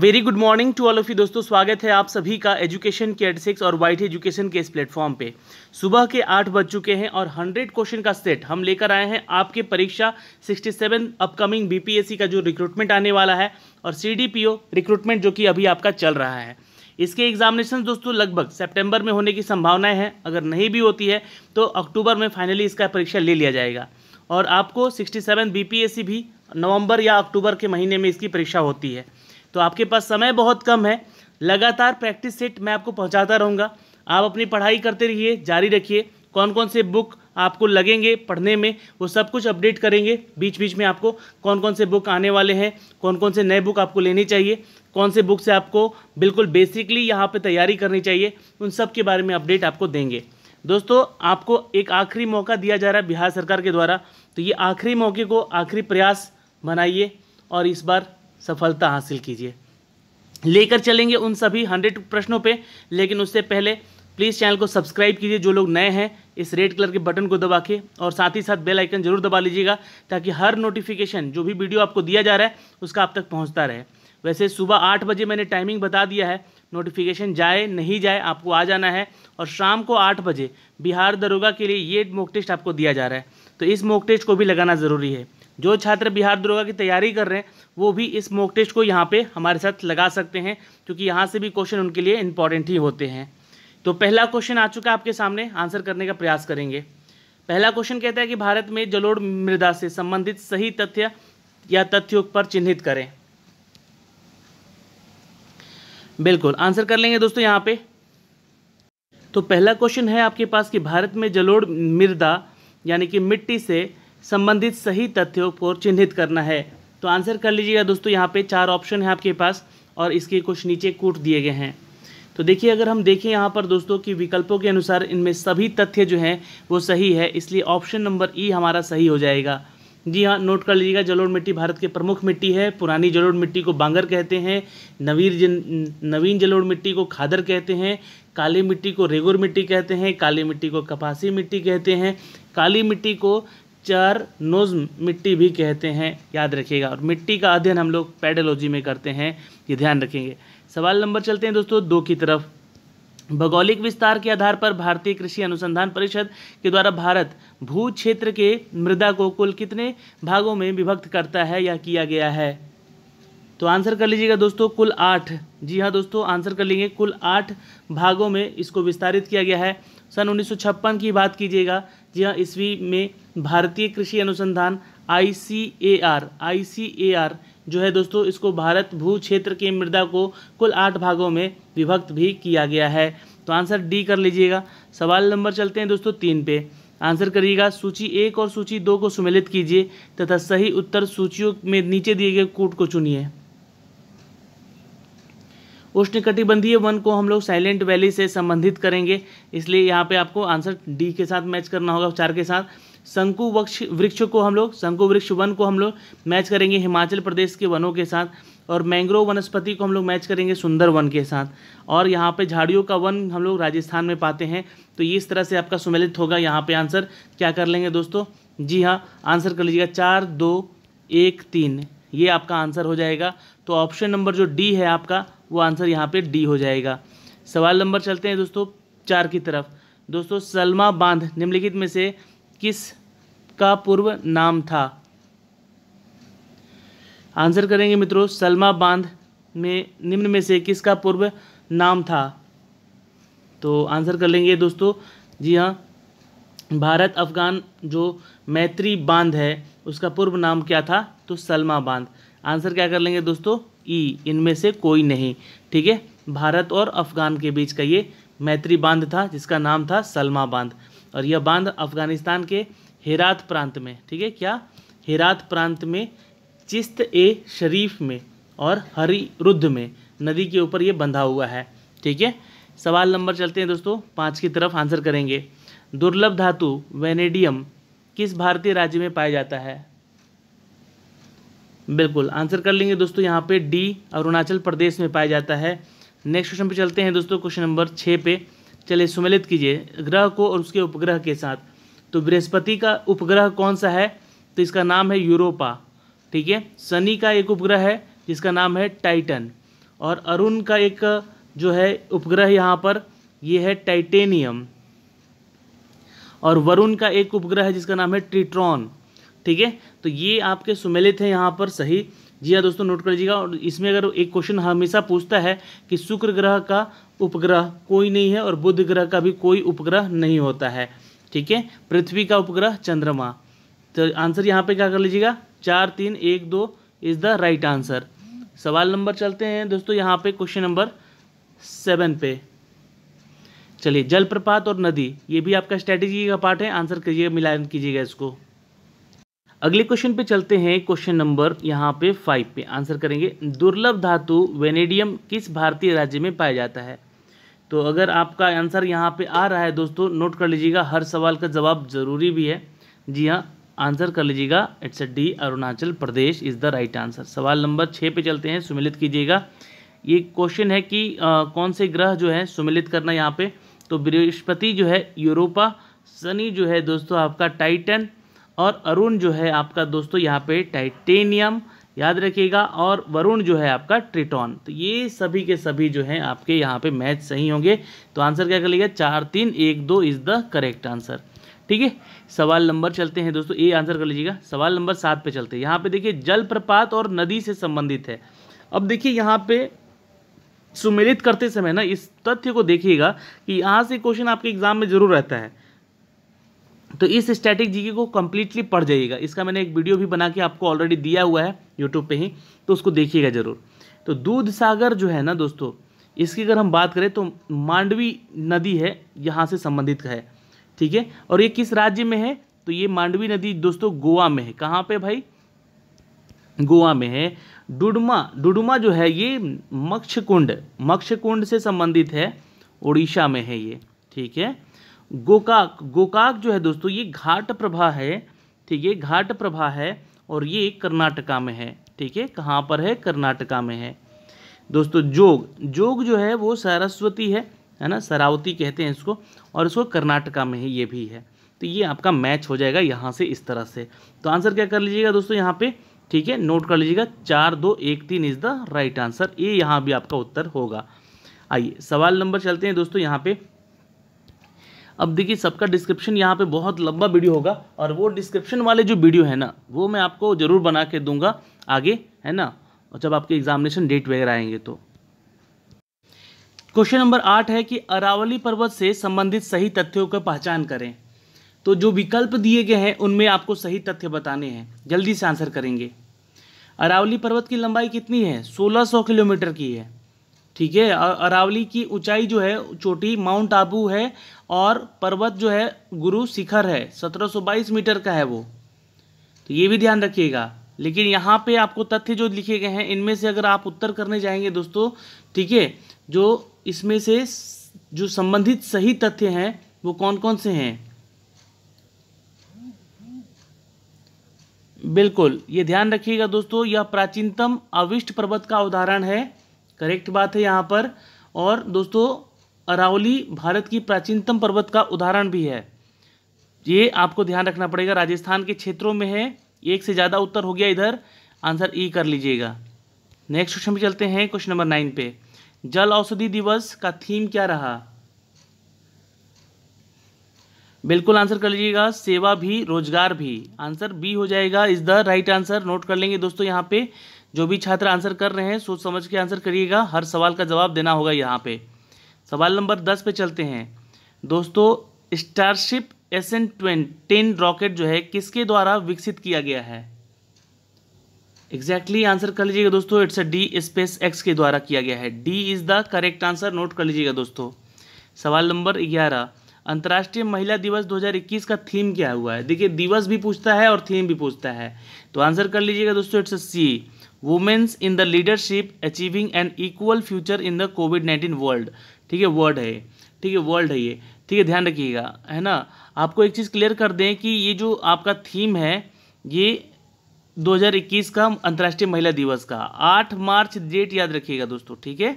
very good morning to all of you दोस्तों स्वागत है आप सभी का एजुकेशन के एड सिक्स और वाइट एजुकेशन के इस प्लेटफॉर्म पे सुबह के आठ बज चुके हैं और हंड्रेड क्वेश्चन का सेट हम लेकर आए हैं आपके परीक्षा सिक्सटी सेवन अपकमिंग बीपीएससी का जो रिक्रूटमेंट आने वाला है और सीडीपीओ रिक्रूटमेंट जो कि अभी आपका चल रहा है इसके एग्जामिनेशन दोस्तों लगभग सेप्टेम्बर में होने की संभावनाएं हैं अगर नहीं भी होती है तो अक्टूबर में फाइनली इसका परीक्षा ले लिया जाएगा और आपको सिक्सटी सेवन भी नवंबर या अक्टूबर के महीने में इसकी परीक्षा होती है तो आपके पास समय बहुत कम है लगातार प्रैक्टिस सेट मैं आपको पहुंचाता रहूँगा आप अपनी पढ़ाई करते रहिए जारी रखिए कौन कौन से बुक आपको लगेंगे पढ़ने में वो सब कुछ अपडेट करेंगे बीच बीच में आपको कौन कौन से बुक आने वाले हैं कौन कौन से नए बुक आपको लेनी चाहिए कौन से बुक से आपको बिल्कुल बेसिकली यहाँ पे तैयारी करनी चाहिए उन सब के बारे में अपडेट आपको देंगे दोस्तों आपको एक आखिरी मौका दिया जा रहा है बिहार सरकार के द्वारा तो ये आखिरी मौके को आखिरी प्रयास बनाइए और इस बार सफलता हासिल कीजिए लेकर चलेंगे उन सभी हंड्रेड प्रश्नों पे लेकिन उससे पहले प्लीज़ चैनल को सब्सक्राइब कीजिए जो लोग नए हैं इस रेड कलर के बटन को दबा के और साथ ही साथ बेल आइकन जरूर दबा लीजिएगा ताकि हर नोटिफिकेशन जो भी वीडियो आपको दिया जा रहा है उसका आप तक पहुंचता रहे वैसे सुबह आठ बजे मैंने टाइमिंग बता दिया है नोटिफिकेशन जाए नहीं जाए आपको आ जाना है और शाम को आठ बजे बिहार दरोगा के लिए ये मॉक टेस्ट आपको दिया जा रहा है तो इस मॉक टेस्ट को भी लगाना ज़रूरी है जो छात्र बिहार दुर्गा की तैयारी कर रहे हैं वो भी इस मॉक टेस्ट को यहाँ पे हमारे साथ लगा सकते हैं क्योंकि यहाँ से भी क्वेश्चन उनके लिए इंपॉर्टेंट ही होते हैं तो पहला क्वेश्चन आ चुका है आपके सामने आंसर करने का प्रयास करेंगे पहला क्वेश्चन कहता है कि भारत में जलोढ़ मृदा से संबंधित सही तथ्य या तथ्यों पर चिन्हित करें बिल्कुल आंसर कर लेंगे दोस्तों यहाँ पे तो पहला क्वेश्चन है आपके पास कि भारत में जलोढ़ मृदा यानी कि मिट्टी से संबंधित सही तथ्यों को चिन्हित करना है तो आंसर कर लीजिएगा दोस्तों यहाँ पे चार ऑप्शन है आपके पास और इसके कुछ नीचे कूट दिए गए हैं तो देखिए अगर हम देखें यहाँ पर दोस्तों कि विकल्पों के अनुसार इनमें सभी तथ्य जो हैं वो सही है इसलिए ऑप्शन नंबर ई हमारा सही हो जाएगा जी हाँ नोट कर लीजिएगा जलोढ़ मिट्टी भारत के प्रमुख मिट्टी है पुरानी जलोढ़ मिट्टी को बांगर कहते हैं नवीर जन नवीन जलोढ़ मिट्टी को खादर कहते हैं काली मिट्टी को रेगुर मिट्टी कहते हैं काली मिट्टी को कपासी मिट्टी कहते हैं काली मिट्टी को चार नोज्म मिट्टी भी कहते हैं याद रखिएगा और मिट्टी का अध्ययन हम लोग पैडोलॉजी में करते हैं ये ध्यान रखेंगे सवाल नंबर चलते हैं दोस्तों दो की तरफ भौगोलिक विस्तार के आधार पर भारतीय कृषि अनुसंधान परिषद के द्वारा भारत भू क्षेत्र के मृदा को कुल कितने भागों में विभक्त करता है या किया गया है तो आंसर कर लीजिएगा दोस्तों कुल आठ जी हाँ दोस्तों आंसर कर लेंगे कुल आठ भागों में इसको विस्तारित किया गया है सन उन्नीस की बात कीजिएगा जी हाँ ईस्वी में भारतीय कृषि अनुसंधान आई सी A R I C A R जो है दोस्तों इसको भारत भू क्षेत्र के मृदा को कुल आठ भागों में विभक्त भी किया गया है तो आंसर डी कर लीजिएगा सवाल नंबर चलते हैं दोस्तों तीन पे आंसर करिएगा सूची एक और सूची दो को सुमेलित कीजिए तथा सही उत्तर सूचियों में नीचे दिए गए कूट को चुनिए उष्णकटिबंधीय वन को हम लोग साइलेंट वैली से संबंधित करेंगे इसलिए यहाँ पे आपको आंसर डी के साथ मैच करना होगा चार के साथ शंकु वृक्ष वृक्ष को हम लोग शंकु वृक्ष वन को हम लोग मैच करेंगे हिमाचल प्रदेश के वनों के साथ और मैंग्रोव वनस्पति को हम लोग मैच करेंगे सुंदर वन के साथ और यहाँ पे झाड़ियों का वन हम लोग राजस्थान में पाते हैं तो ये इस तरह से आपका सुमेलित होगा यहाँ पे आंसर क्या कर लेंगे दोस्तों जी हाँ आंसर कर लीजिएगा चार दो एक तीन ये आपका आंसर हो जाएगा तो ऑप्शन नंबर जो डी है आपका वो आंसर यहाँ पर डी हो जाएगा सवाल नंबर चलते हैं दोस्तों चार की तरफ दोस्तों सलमा बांध निम्नलिखित में से किस का पूर्व नाम था आंसर करेंगे मित्रों सलमा बांध में निम्न में से किसका पूर्व नाम था तो आंसर कर लेंगे दोस्तों जी हाँ भारत अफगान जो मैत्री बांध है उसका पूर्व नाम क्या था तो सलमा बांध आंसर क्या कर लेंगे दोस्तों ई इनमें से कोई नहीं ठीक है भारत और अफगान के बीच का ये मैत्री बांध था जिसका नाम था सलमा बांध और यह बांध अफगानिस्तान के हेरात प्रांत में ठीक है क्या हेरात प्रांत में चिस्त ए शरीफ में और हरी रुद्ध में नदी के ऊपर ये बंधा हुआ है ठीक है सवाल नंबर चलते हैं दोस्तों पाँच की तरफ आंसर करेंगे दुर्लभ धातु वेनेडियम किस भारतीय राज्य में पाया जाता है बिल्कुल आंसर कर लेंगे दोस्तों यहाँ पे डी अरुणाचल प्रदेश में पाया जाता है नेक्स्ट क्वेश्चन पे चलते हैं दोस्तों क्वेश्चन नंबर छः पे चले सुमेलित कीजिए ग्रह को और उसके उपग्रह के साथ तो बृहस्पति का उपग्रह कौन सा है तो इसका नाम है यूरोपा ठीक है शनि का एक उपग्रह है जिसका नाम है टाइटन और अरुण का एक जो है उपग्रह यहाँ पर यह है टाइटेनियम और वरुण का एक उपग्रह है जिसका नाम है ट्रिट्रॉन ठीक है तो ये आपके सुमेलित हैं यहाँ पर सही जी हाँ दोस्तों नोट कर लीजिएगा और इसमें अगर एक क्वेश्चन हमेशा पूछता है कि शुक्र ग्रह का उपग्रह कोई नहीं है और बुध ग्रह का भी कोई उपग्रह नहीं होता है ठीक है पृथ्वी का उपग्रह चंद्रमा तो आंसर यहाँ पे क्या कर लीजिएगा चार तीन एक दो इज़ द राइट आंसर सवाल नंबर चलते हैं दोस्तों यहाँ पे क्वेश्चन नंबर सेवन पे चलिए जलप्रपात और नदी ये भी आपका स्ट्रेटेजी का पार्ट है आंसर करिए मिलान कीजिएगा इसको अगले क्वेश्चन पे चलते हैं क्वेश्चन नंबर यहाँ पे फाइव पे आंसर करेंगे दुर्लभ धातु वेनेडियम किस भारतीय राज्य में पाया जाता है तो अगर आपका आंसर यहाँ पे आ रहा है दोस्तों नोट कर लीजिएगा हर सवाल का जवाब ज़रूरी भी है जी हाँ आंसर कर लीजिएगा it's D Arunachal Pradesh is the right answer सवाल नंबर छः पे चलते हैं सुमिलित कीजिएगा ये क्वेश्चन है कि आ, कौन से ग्रह जो है सुमिलित करना यहाँ पे तो बृहस्पति जो है यूरोपा शनि जो है दोस्तों आपका टाइटन और अरुण जो है आपका दोस्तों यहाँ पे टाइटेनियम याद रखिएगा और वरुण जो है आपका ट्रिटॉन तो ये सभी के सभी जो है आपके यहाँ पे मैच सही होंगे तो आंसर क्या कर लीजिएगा चार तीन एक दो इज़ द करेक्ट आंसर ठीक है सवाल नंबर चलते हैं दोस्तों ये आंसर कर लीजिएगा सवाल नंबर सात पे चलते हैं यहाँ पे देखिए जलप्रपात और नदी से संबंधित है अब देखिए यहाँ पे सुमेलित करते समय ना इस तथ्य को देखिएगा कि यहाँ से क्वेश्चन आपके एग्जाम में जरूर रहता है तो इस स्टैटिक जीके को कम्प्लीटली पढ़ जाइएगा इसका मैंने एक वीडियो भी बना के आपको ऑलरेडी दिया हुआ है यूट्यूब पे ही तो उसको देखिएगा ज़रूर तो दूध सागर जो है ना दोस्तों इसकी अगर हम बात करें तो मांडवी नदी है यहाँ से संबंधित है ठीक है और ये किस राज्य में है तो ये मांडवी नदी दोस्तों गोवा में है कहाँ पर भाई गोवा में है डुडमा डुडमा जो है ये मक्षकुंड मक्षकुंड से संबंधित है उड़ीसा में है ये ठीक है गोकाक गोकाक जो है दोस्तों ये घाट प्रभा है ठीक है घाट प्रभा है और ये कर्नाटका में है ठीक है कहाँ पर है कर्नाटका में है दोस्तों जोग जोग जो है वो सरस्वती है है ना सरावती कहते हैं इसको और इसको कर्नाटका में है ये भी है तो ये आपका मैच हो जाएगा यहाँ से इस तरह से तो आंसर क्या कर लीजिएगा दोस्तों यहाँ पे ठीक है नोट कर लीजिएगा चार दो एक तीन इज़ द राइट आंसर ये यहाँ भी आपका उत्तर होगा आइए सवाल नंबर चलते हैं दोस्तों यहाँ पे अब देखिए सबका डिस्क्रिप्शन यहाँ पे बहुत लंबा वीडियो होगा और वो डिस्क्रिप्शन वाले जो वीडियो है ना वो मैं आपको ज़रूर बना के दूंगा आगे है ना और जब आपके एग्जामिनेशन डेट वगैरह आएंगे तो क्वेश्चन नंबर आठ है कि अरावली पर्वत से संबंधित सही तथ्यों का पहचान करें तो जो विकल्प दिए गए हैं उनमें आपको सही तथ्य बताने हैं जल्दी से आंसर करेंगे अरावली पर्वत की लंबाई कितनी है 1600 किलोमीटर की है ठीक है अरावली की ऊंचाई जो है चोटी माउंट आबू है और पर्वत जो है गुरु शिखर है 1722 मीटर का है वो तो ये भी ध्यान रखिएगा लेकिन यहाँ पे आपको तथ्य जो लिखे गए हैं इनमें से अगर आप उत्तर करने जाएंगे दोस्तों ठीक है जो इसमें से जो संबंधित सही तथ्य हैं वो कौन कौन से हैं बिल्कुल ये ध्यान रखिएगा दोस्तों यह प्राचीनतम अविष्ट पर्वत का उदाहरण है करेक्ट बात है यहाँ पर और दोस्तों अरावली भारत की प्राचीनतम पर्वत का उदाहरण भी है ये आपको ध्यान रखना पड़ेगा राजस्थान के क्षेत्रों में है एक से ज़्यादा उत्तर हो गया इधर आंसर ई e कर लीजिएगा नेक्स्ट क्वेश्चन पे चलते हैं क्वेश्चन नंबर नाइन पे जल औषधि दिवस का थीम क्या रहा बिल्कुल आंसर कर लीजिएगा सेवा भी रोजगार भी आंसर बी हो जाएगा is the right answer note कर लेंगे दोस्तों यहाँ पे जो भी छात्र आंसर कर रहे हैं सोच समझ के आंसर करिएगा हर सवाल का जवाब देना होगा यहाँ पे सवाल नंबर दस पे चलते हैं दोस्तों starship S N ten rocket जो है किसके द्वारा विकसित किया गया है एग्जैक्टली आंसर कर लीजिएगा दोस्तों it's a D space X के द्वारा किया गया है D is the correct answer note कर लीजिएगा दोस्तों सवाल नंबर ग्यारह अंतर्राष्ट्रीय महिला दिवस 2021 का थीम क्या हुआ है देखिए दिवस भी पूछता है और थीम भी पूछता है तो आंसर कर लीजिएगा दोस्तों it's a C women's in the leadership achieving an equal future in the COVID nineteen world ठीक है वर्ड है ठीक है वर्ल्ड है ये ठीक है ध्यान रखिएगा है ना आपको एक चीज़ क्लियर कर दें कि ये जो आपका थीम है ये 2021 का अंतर्राष्ट्रीय महिला दिवस का 8 मार्च डेट याद रखिएगा दोस्तों ठीक है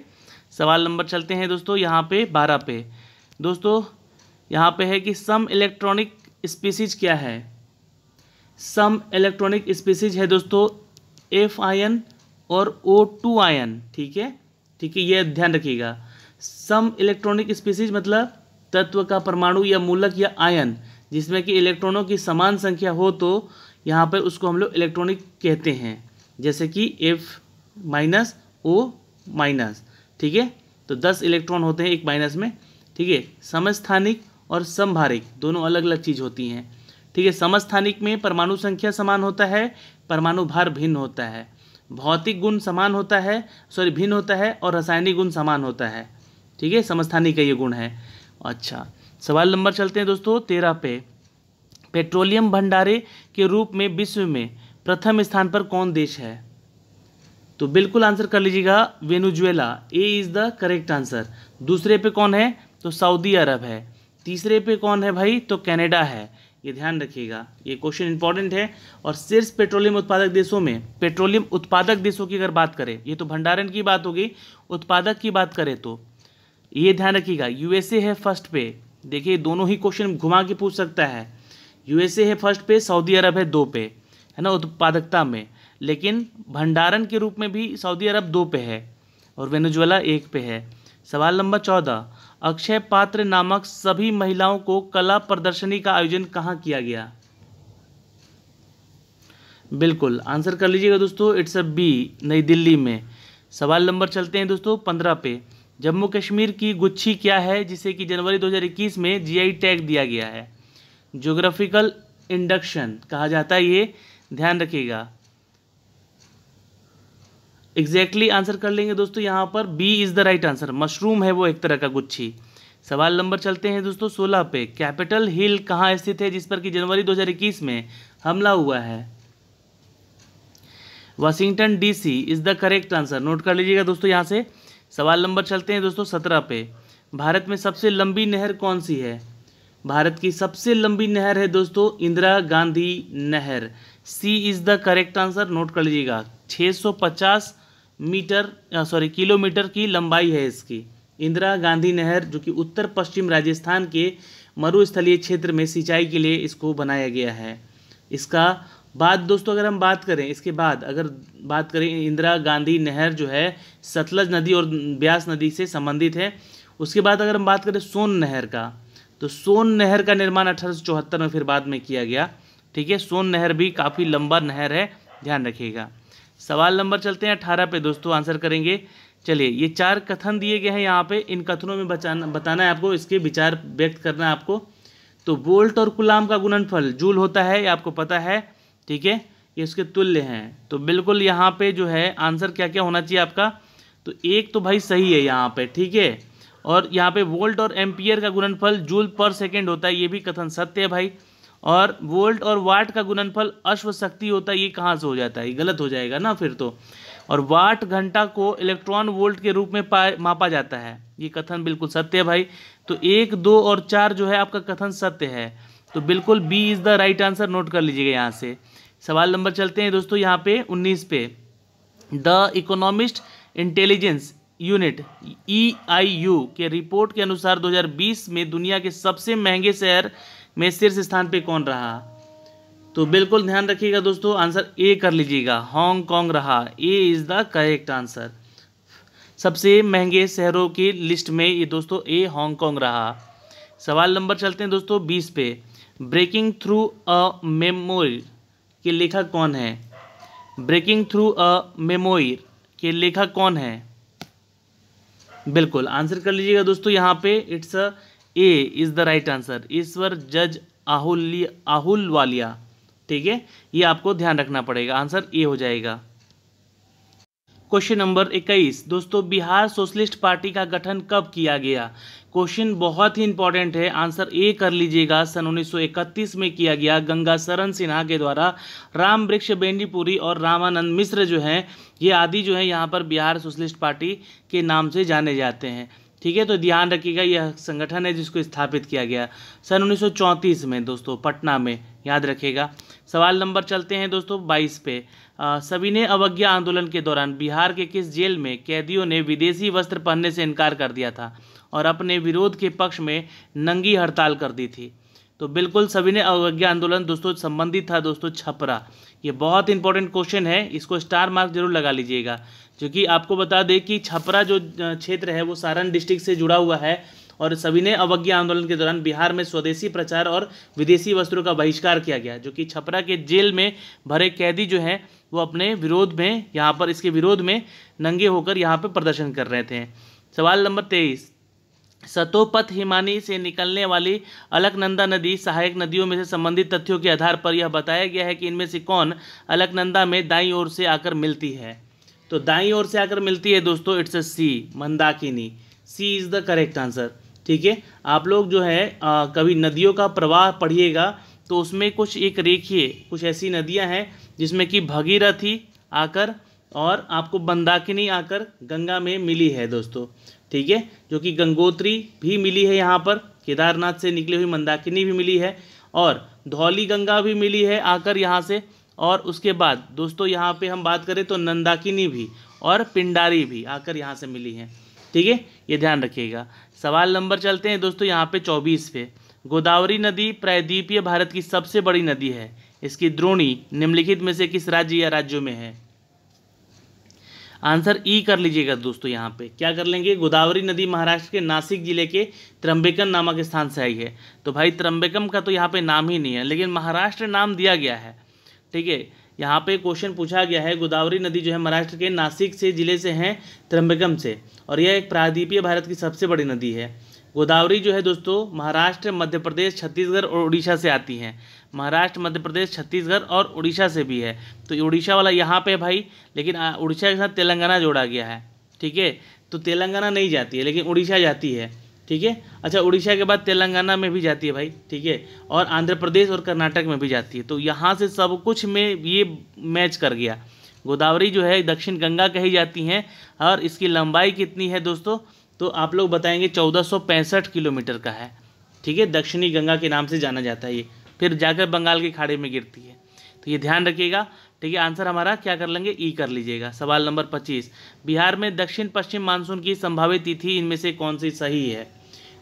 सवाल नंबर चलते हैं दोस्तों यहाँ पे 12 पे दोस्तों यहाँ पे है कि सम इलेक्ट्रॉनिक स्पीसीज क्या है सम इलेक्ट्रॉनिक स्पीसीज है दोस्तों एफ आयन और ओ टू आयन ठीक है ठीक है ये ध्यान रखिएगा सम इलेक्ट्रॉनिक स्पीसीज मतलब तत्व का परमाणु या मूलक या आयन जिसमें कि इलेक्ट्रॉनों की समान संख्या हो तो यहाँ पर उसको हम लोग इलेक्ट्रॉनिक कहते हैं जैसे कि एफ माइनस ओ माइनस ठीक है तो दस इलेक्ट्रॉन होते हैं एक माइनस में ठीक है समस्थानिक और समभारिक दोनों अलग अलग चीज़ होती हैं ठीक है समस्थानिक में परमाणु संख्या समान होता है परमाणु भार भिन्न होता है भौतिक गुण समान होता है सॉरी भिन्न होता है और रासायनिक गुण समान होता है ठीक है समस्थानी का ये गुण है अच्छा सवाल नंबर चलते हैं दोस्तों तेरह पे पेट्रोलियम भंडारे के रूप में विश्व में प्रथम स्थान पर कौन देश है तो बिल्कुल आंसर कर लीजिएगा Venezuela A is the correct answer दूसरे पे कौन है तो सऊदी अरब है तीसरे पे कौन है भाई तो कनाडा है ये ध्यान रखिएगा ये क्वेश्चन इंपॉर्टेंट है और शीर्ष पेट्रोलियम उत्पादक देशों में पेट्रोलियम उत्पादक देशों की अगर बात करें ये तो भंडारण की बात होगी उत्पादक की बात करें तो ये ध्यान रखिएगा यूएसए है फर्स्ट पे देखिए दोनों ही क्वेश्चन घुमा के पूछ सकता है यूएसए है फर्स्ट पे सऊदी अरब है दो पे है ना उत्पादकता में लेकिन भंडारण के रूप में भी सऊदी अरब दो पे है और वेनेजुएला एक पे है सवाल नंबर चौदह अक्षय पात्र नामक सभी महिलाओं को कला प्रदर्शनी का आयोजन कहाँ किया गया बिल्कुल आंसर कर लीजिएगा दोस्तों इट्स अ बी नई दिल्ली में सवाल नंबर चलते हैं दोस्तों पंद्रह पे जम्मू कश्मीर की गुच्छी क्या है जिसे कि जनवरी 2021 में जीआई टैग दिया गया है ज्योग्राफिकल इंडक्शन कहा जाता है ये ध्यान रखिएगा एग्जैक्टली exactly आंसर कर लेंगे दोस्तों यहाँ पर B is the right answer mushroom है वो एक तरह का गुच्छी सवाल नंबर चलते हैं दोस्तों सोलह पे कैपिटल हिल कहाँ स्थित है जिस पर कि जनवरी 2021 में हमला हुआ है Washington DC is the correct answer note कर लीजिएगा दोस्तों यहाँ से सवाल नंबर चलते हैं दोस्तों सत्रह पे भारत में सबसे लंबी नहर कौन सी है भारत की सबसे लंबी नहर है दोस्तों इंदिरा गांधी नहर C is the correct answer note कर लीजिएगा 650 मीटर सॉरी किलोमीटर की लंबाई है इसकी इंदिरा गांधी नहर जो कि उत्तर पश्चिम राजस्थान के मरुस्थलीय क्षेत्र में सिंचाई के लिए इसको बनाया गया है इसका बाद दोस्तों अगर हम बात करें इसके बाद अगर बात करें इंदिरा गांधी नहर जो है सतलज नदी और ब्यास नदी से संबंधित है उसके बाद अगर हम बात करें सोन नहर का तो सोन नहर का निर्माण अठारह में फिर बाद में किया गया ठीक है सोन नहर भी काफ़ी लंबा नहर है ध्यान रखिएगा सवाल नंबर चलते हैं अठारह पे दोस्तों आंसर करेंगे चलिए ये चार कथन दिए गए हैं यहाँ पे इन कथनों में बचाना बताना है आपको इसके विचार व्यक्त करना है आपको तो बोल्ट और गुलाम का गुणनफल जूल होता है ये आपको पता है ठीक है ये उसके तुल्य हैं तो बिल्कुल यहाँ पे जो है आंसर क्या क्या होना चाहिए आपका तो एक तो भाई सही है यहाँ पे ठीक है और यहाँ पे वोल्ट और एम्पियर का गुणनफल जूल पर सेकेंड होता है ये भी कथन सत्य है भाई और वोल्ट और वाट का गुणनफल अश्व शक्ति होता है ये कहाँ से हो जाता है ये गलत हो जाएगा ना फिर तो और वाट घंटा को इलेक्ट्रॉन वोल्ट के रूप में मापा जाता है ये कथन बिल्कुल सत्य है भाई तो एक दो और चार जो है आपका कथन सत्य है तो बिल्कुल B is the right answer note कर लीजिएगा यहाँ से सवाल नंबर चलते हैं दोस्तों यहाँ पे उन्नीस पे the Economist Intelligence Unit E I U के रिपोर्ट के अनुसार 2020 में दुनिया के सबसे महंगे शहर में शीर्ष स्थान पे कौन रहा तो बिल्कुल ध्यान रखिएगा दोस्तों आंसर ए कर लीजिएगा हांगकांग रहा A is the correct answer सबसे महंगे शहरों की लिस्ट में ये दोस्तों ए हांगकांग रहा सवाल नंबर चलते हैं दोस्तों बीस पे ब्रेकिंग थ्रू अ मेमोरी के लेखक कौन है ब्रेकिंग थ्रू अ मेमोइर के लेखक कौन है बिल्कुल आंसर कर लीजिएगा दोस्तों यहाँ पे it's a A is the right answer ईश्वर जज आहुल आहुल वालिया ठीक है ये आपको ध्यान रखना पड़ेगा आंसर ए हो जाएगा क्वेश्चन नंबर इक्कीस दोस्तों बिहार सोशलिस्ट पार्टी का गठन कब किया गया क्वेश्चन बहुत ही इंपॉर्टेंट है आंसर ए कर लीजिएगा सन 1931 में किया गया गंगा सरन सिन्हा के द्वारा राम वृक्ष बेंडीपुरी और रामानंद मिश्र जो हैं ये आदि जो है यहाँ पर बिहार सोशलिस्ट पार्टी के नाम से जाने जाते हैं ठीक है तो ध्यान रखिएगा यह संगठन है जिसको स्थापित किया गया सन उन्नीस में दोस्तों पटना में याद रखेगा सवाल नंबर चलते हैं दोस्तों 22 पे सभी ने अवज्ञा आंदोलन के दौरान बिहार के किस जेल में कैदियों ने विदेशी वस्त्र पहनने से इनकार कर दिया था और अपने विरोध के पक्ष में नंगी हड़ताल कर दी थी तो बिल्कुल सभी ने अवज्ञा आंदोलन दोस्तों संबंधित था दोस्तों छपरा ये बहुत इंपॉर्टेंट क्वेश्चन है इसको स्टार मार्क जरूर लगा लीजिएगा क्योंकि आपको बता दें कि छपरा जो क्षेत्र है वो सारण डिस्ट्रिक्ट से जुड़ा हुआ है और सभी ने अवज्ञा आंदोलन के दौरान बिहार में स्वदेशी प्रचार और विदेशी वस्त्रों का बहिष्कार किया गया जो कि छपरा के जेल में भरे कैदी जो हैं वो अपने विरोध में यहाँ पर इसके विरोध में नंगे होकर यहाँ पर प्रदर्शन कर रहे थे सवाल नंबर तेईस सतोपथ हिमानी से निकलने वाली अलकनंदा नदी सहायक नदियों में से संबंधित तथ्यों के आधार पर यह बताया गया है कि इनमें से कौन अलकनंदा में दाई ओर से आकर मिलती है तो दाई ओर से आकर मिलती है दोस्तों it's a C Mandakini C is the correct answer ठीक है आप लोग जो है आ, कभी नदियों का प्रवाह पढ़िएगा तो उसमें कुछ एक रेखिए कुछ ऐसी नदियां हैं जिसमें कि भगीरथी आकर और आपको मंदाकिनी आकर गंगा में मिली है दोस्तों ठीक है जो कि गंगोत्री भी मिली है यहाँ पर केदारनाथ से निकली हुई मंदाकिनी भी मिली है और धौली गंगा भी मिली है आकर यहाँ से और उसके बाद दोस्तों यहाँ पे हम बात करें तो नंदाकिनी भी और पिंडारी भी आकर यहाँ से मिली है ठीक है ये ध्यान रखिएगा सवाल नंबर चलते हैं दोस्तों यहाँ पे चौबीस पे गोदावरी नदी प्रायद्वीपीय भारत की सबसे बड़ी नदी है इसकी द्रोणी निम्नलिखित में से किस राज्य या राज्यों में है आंसर ई कर लीजिएगा दोस्तों यहाँ पे क्या कर लेंगे गोदावरी नदी महाराष्ट्र के नासिक जिले के त्रम्बेकम नामक स्थान से आई है तो भाई त्रम्बेकम का तो यहाँ पे नाम ही नहीं है लेकिन महाराष्ट्र नाम दिया गया है ठीक है यहाँ पे क्वेश्चन पूछा गया है गोदावरी नदी जो है महाराष्ट्र के नासिक से जिले से है त्रम्बेकम से और यह एक प्रायद्वीपीय भारत की सबसे बड़ी नदी है गोदावरी जो है दोस्तों महाराष्ट्र मध्य प्रदेश छत्तीसगढ़ और उड़ीसा से आती हैं महाराष्ट्र मध्य प्रदेश छत्तीसगढ़ और उड़ीसा से भी है तो उड़ीसा वाला यहाँ पे भाई लेकिन उड़ीसा के साथ तेलंगाना जोड़ा गया है ठीक है तो तेलंगाना नहीं जाती है लेकिन उड़ीसा जाती है ठीक है अच्छा उड़ीसा के बाद तेलंगाना में भी जाती है भाई ठीक है और आंध्र प्रदेश और कर्नाटक में भी जाती है तो यहाँ से सब कुछ में ये मैच कर गया गोदावरी जो है दक्षिण गंगा कही जाती हैं और इसकी लंबाई कितनी है दोस्तों तो आप लोग बताएंगे चौदह किलोमीटर का है ठीक है दक्षिणी गंगा के नाम से जाना जाता है ये फिर जाकर बंगाल की खाड़ी में गिरती है तो ये ध्यान रखिएगा ठीक है आंसर हमारा क्या कर लेंगे ई e कर लीजिएगा सवाल नंबर पच्चीस बिहार में दक्षिण पश्चिम मानसून की संभावित तिथि इनमें से कौन सी सही है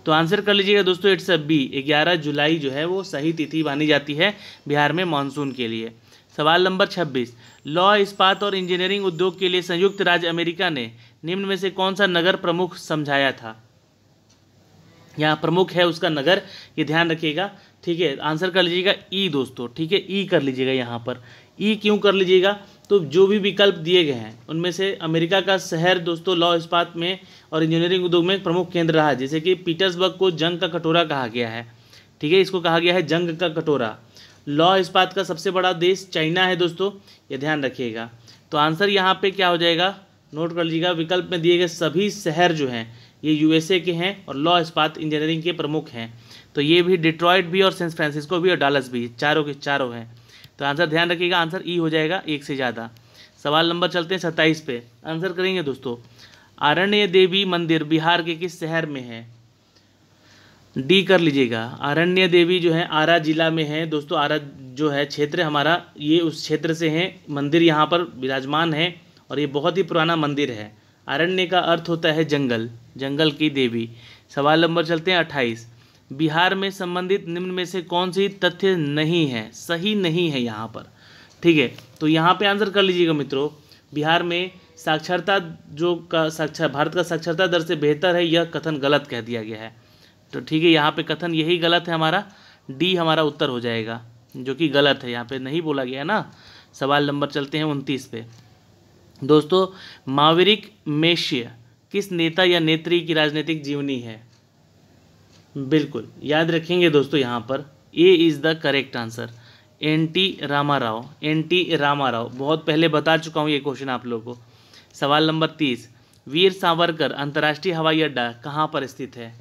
तो आंसर कर लीजिएगा दोस्तों इट्स बी ग्यारह जुलाई जो है वो सही तिथि मानी जाती है बिहार में मानसून के लिए सवाल नंबर 26 लॉ इस्पात और इंजीनियरिंग उद्योग के लिए संयुक्त राज्य अमेरिका ने निम्न में से कौन सा नगर प्रमुख समझाया था यहाँ प्रमुख है उसका नगर ये ध्यान रखिएगा ठीक है आंसर कर लीजिएगा ई e दोस्तों ठीक है ई e कर लीजिएगा यहाँ पर ई e क्यों कर लीजिएगा तो जो भी विकल्प दिए गए हैं उनमें से अमेरिका का शहर दोस्तों लॉ इस्पात में और इंजीनियरिंग उद्योग में प्रमुख केंद्र रहा जैसे कि पीटर्सबर्ग को जंग का कटोरा कहा गया है ठीक है इसको कहा गया है जंग का कटोरा लॉ इस्पात का सबसे बड़ा देश चाइना है दोस्तों ये ध्यान रखिएगा तो आंसर यहाँ पे क्या हो जाएगा नोट कर लीजिएगा विकल्प में दिए गए सभी शहर जो हैं ये यूएसए के हैं और लॉ इस्पात इंजीनियरिंग के प्रमुख हैं तो ये भी डिट्रॉयट भी और सेंस फ्रांसिस्को भी और डालस भी चारों के चारों हैं तो आंसर ध्यान रखिएगा आंसर ई e हो जाएगा एक से ज़्यादा सवाल नंबर चलते हैं सत्ताईस पे आंसर करेंगे दोस्तों आरण्य देवी मंदिर बिहार के किस शहर में है डी कर लीजिएगा आरण्य देवी जो है आरा जिला में है दोस्तों आरा जो है क्षेत्र हमारा ये उस क्षेत्र से है मंदिर यहाँ पर विराजमान है और ये बहुत ही पुराना मंदिर है आरण्य का अर्थ होता है जंगल जंगल की देवी सवाल नंबर चलते हैं अट्ठाईस बिहार में संबंधित निम्न में से कौन सी तथ्य नहीं है सही नहीं है यहाँ पर ठीक है तो यहाँ पे आंसर कर लीजिएगा मित्रों बिहार में साक्षरता जो का साक्षर भारत का साक्षरता दर से बेहतर है यह कथन गलत कह दिया गया है तो ठीक है यहाँ पे कथन यही गलत है हमारा डी हमारा उत्तर हो जाएगा जो कि गलत है यहाँ पे नहीं बोला गया ना सवाल नंबर चलते हैं उनतीस पे दोस्तों मावरिक मेश्य किस नेता या नेत्री की राजनीतिक जीवनी है बिल्कुल याद रखेंगे दोस्तों यहाँ पर A is the correct answer N T Rama Rao N T Rama Rao बहुत पहले बता चुका हूँ ये क्वेश्चन आप लोगों को सवाल नंबर तीस वीर सावरकर अंतर्राष्ट्रीय हवाई अड्डा कहाँ पर स्थित है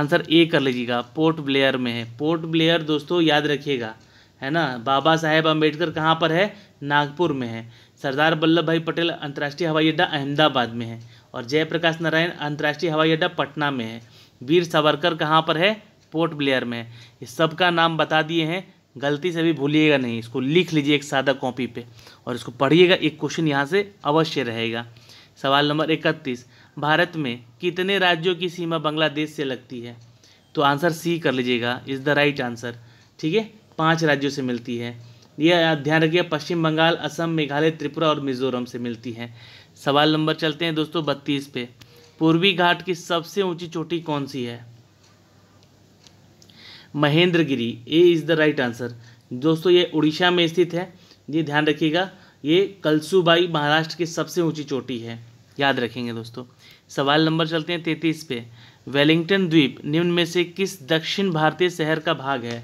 आंसर ए कर लीजिएगा पोर्ट ब्लेयर में है पोर्ट ब्लेयर दोस्तों याद रखिएगा है ना बाबा साहेब अम्बेडकर कहाँ पर है नागपुर में है सरदार वल्लभ भाई पटेल अंतर्राष्ट्रीय हवाई अड्डा अहमदाबाद में है और जयप्रकाश नारायण अंतर्राष्ट्रीय हवाई अड्डा पटना में है वीर सावरकर कहाँ पर है पोर्ट ब्लेयर में ये सबका नाम बता दिए हैं गलती से भी भूलिएगा नहीं इसको लिख लीजिए एक सादा कॉपी पे और इसको पढ़िएगा एक क्वेश्चन यहाँ से अवश्य रहेगा सवाल नंबर इकतीस भारत में कितने राज्यों की सीमा बांग्लादेश से लगती है तो आंसर सी कर लीजिएगा इज़ द राइट आंसर ठीक है पाँच राज्यों से मिलती है यह ध्यान रखिए पश्चिम बंगाल असम मेघालय त्रिपुरा और मिजोरम से मिलती है सवाल नंबर चलते हैं दोस्तों बत्तीस पे पूर्वी घाट की सबसे ऊंची चोटी कौन सी है Mahendragiri A is the right answer दोस्तों ये उड़ीसा में स्थित है ये ध्यान रखिएगा ये कलसूबाई महाराष्ट्र की सबसे ऊंची चोटी है याद रखेंगे दोस्तों सवाल नंबर चलते हैं तैतीस पे वेलिंगटन द्वीप निम्न में से किस दक्षिण भारतीय शहर का भाग है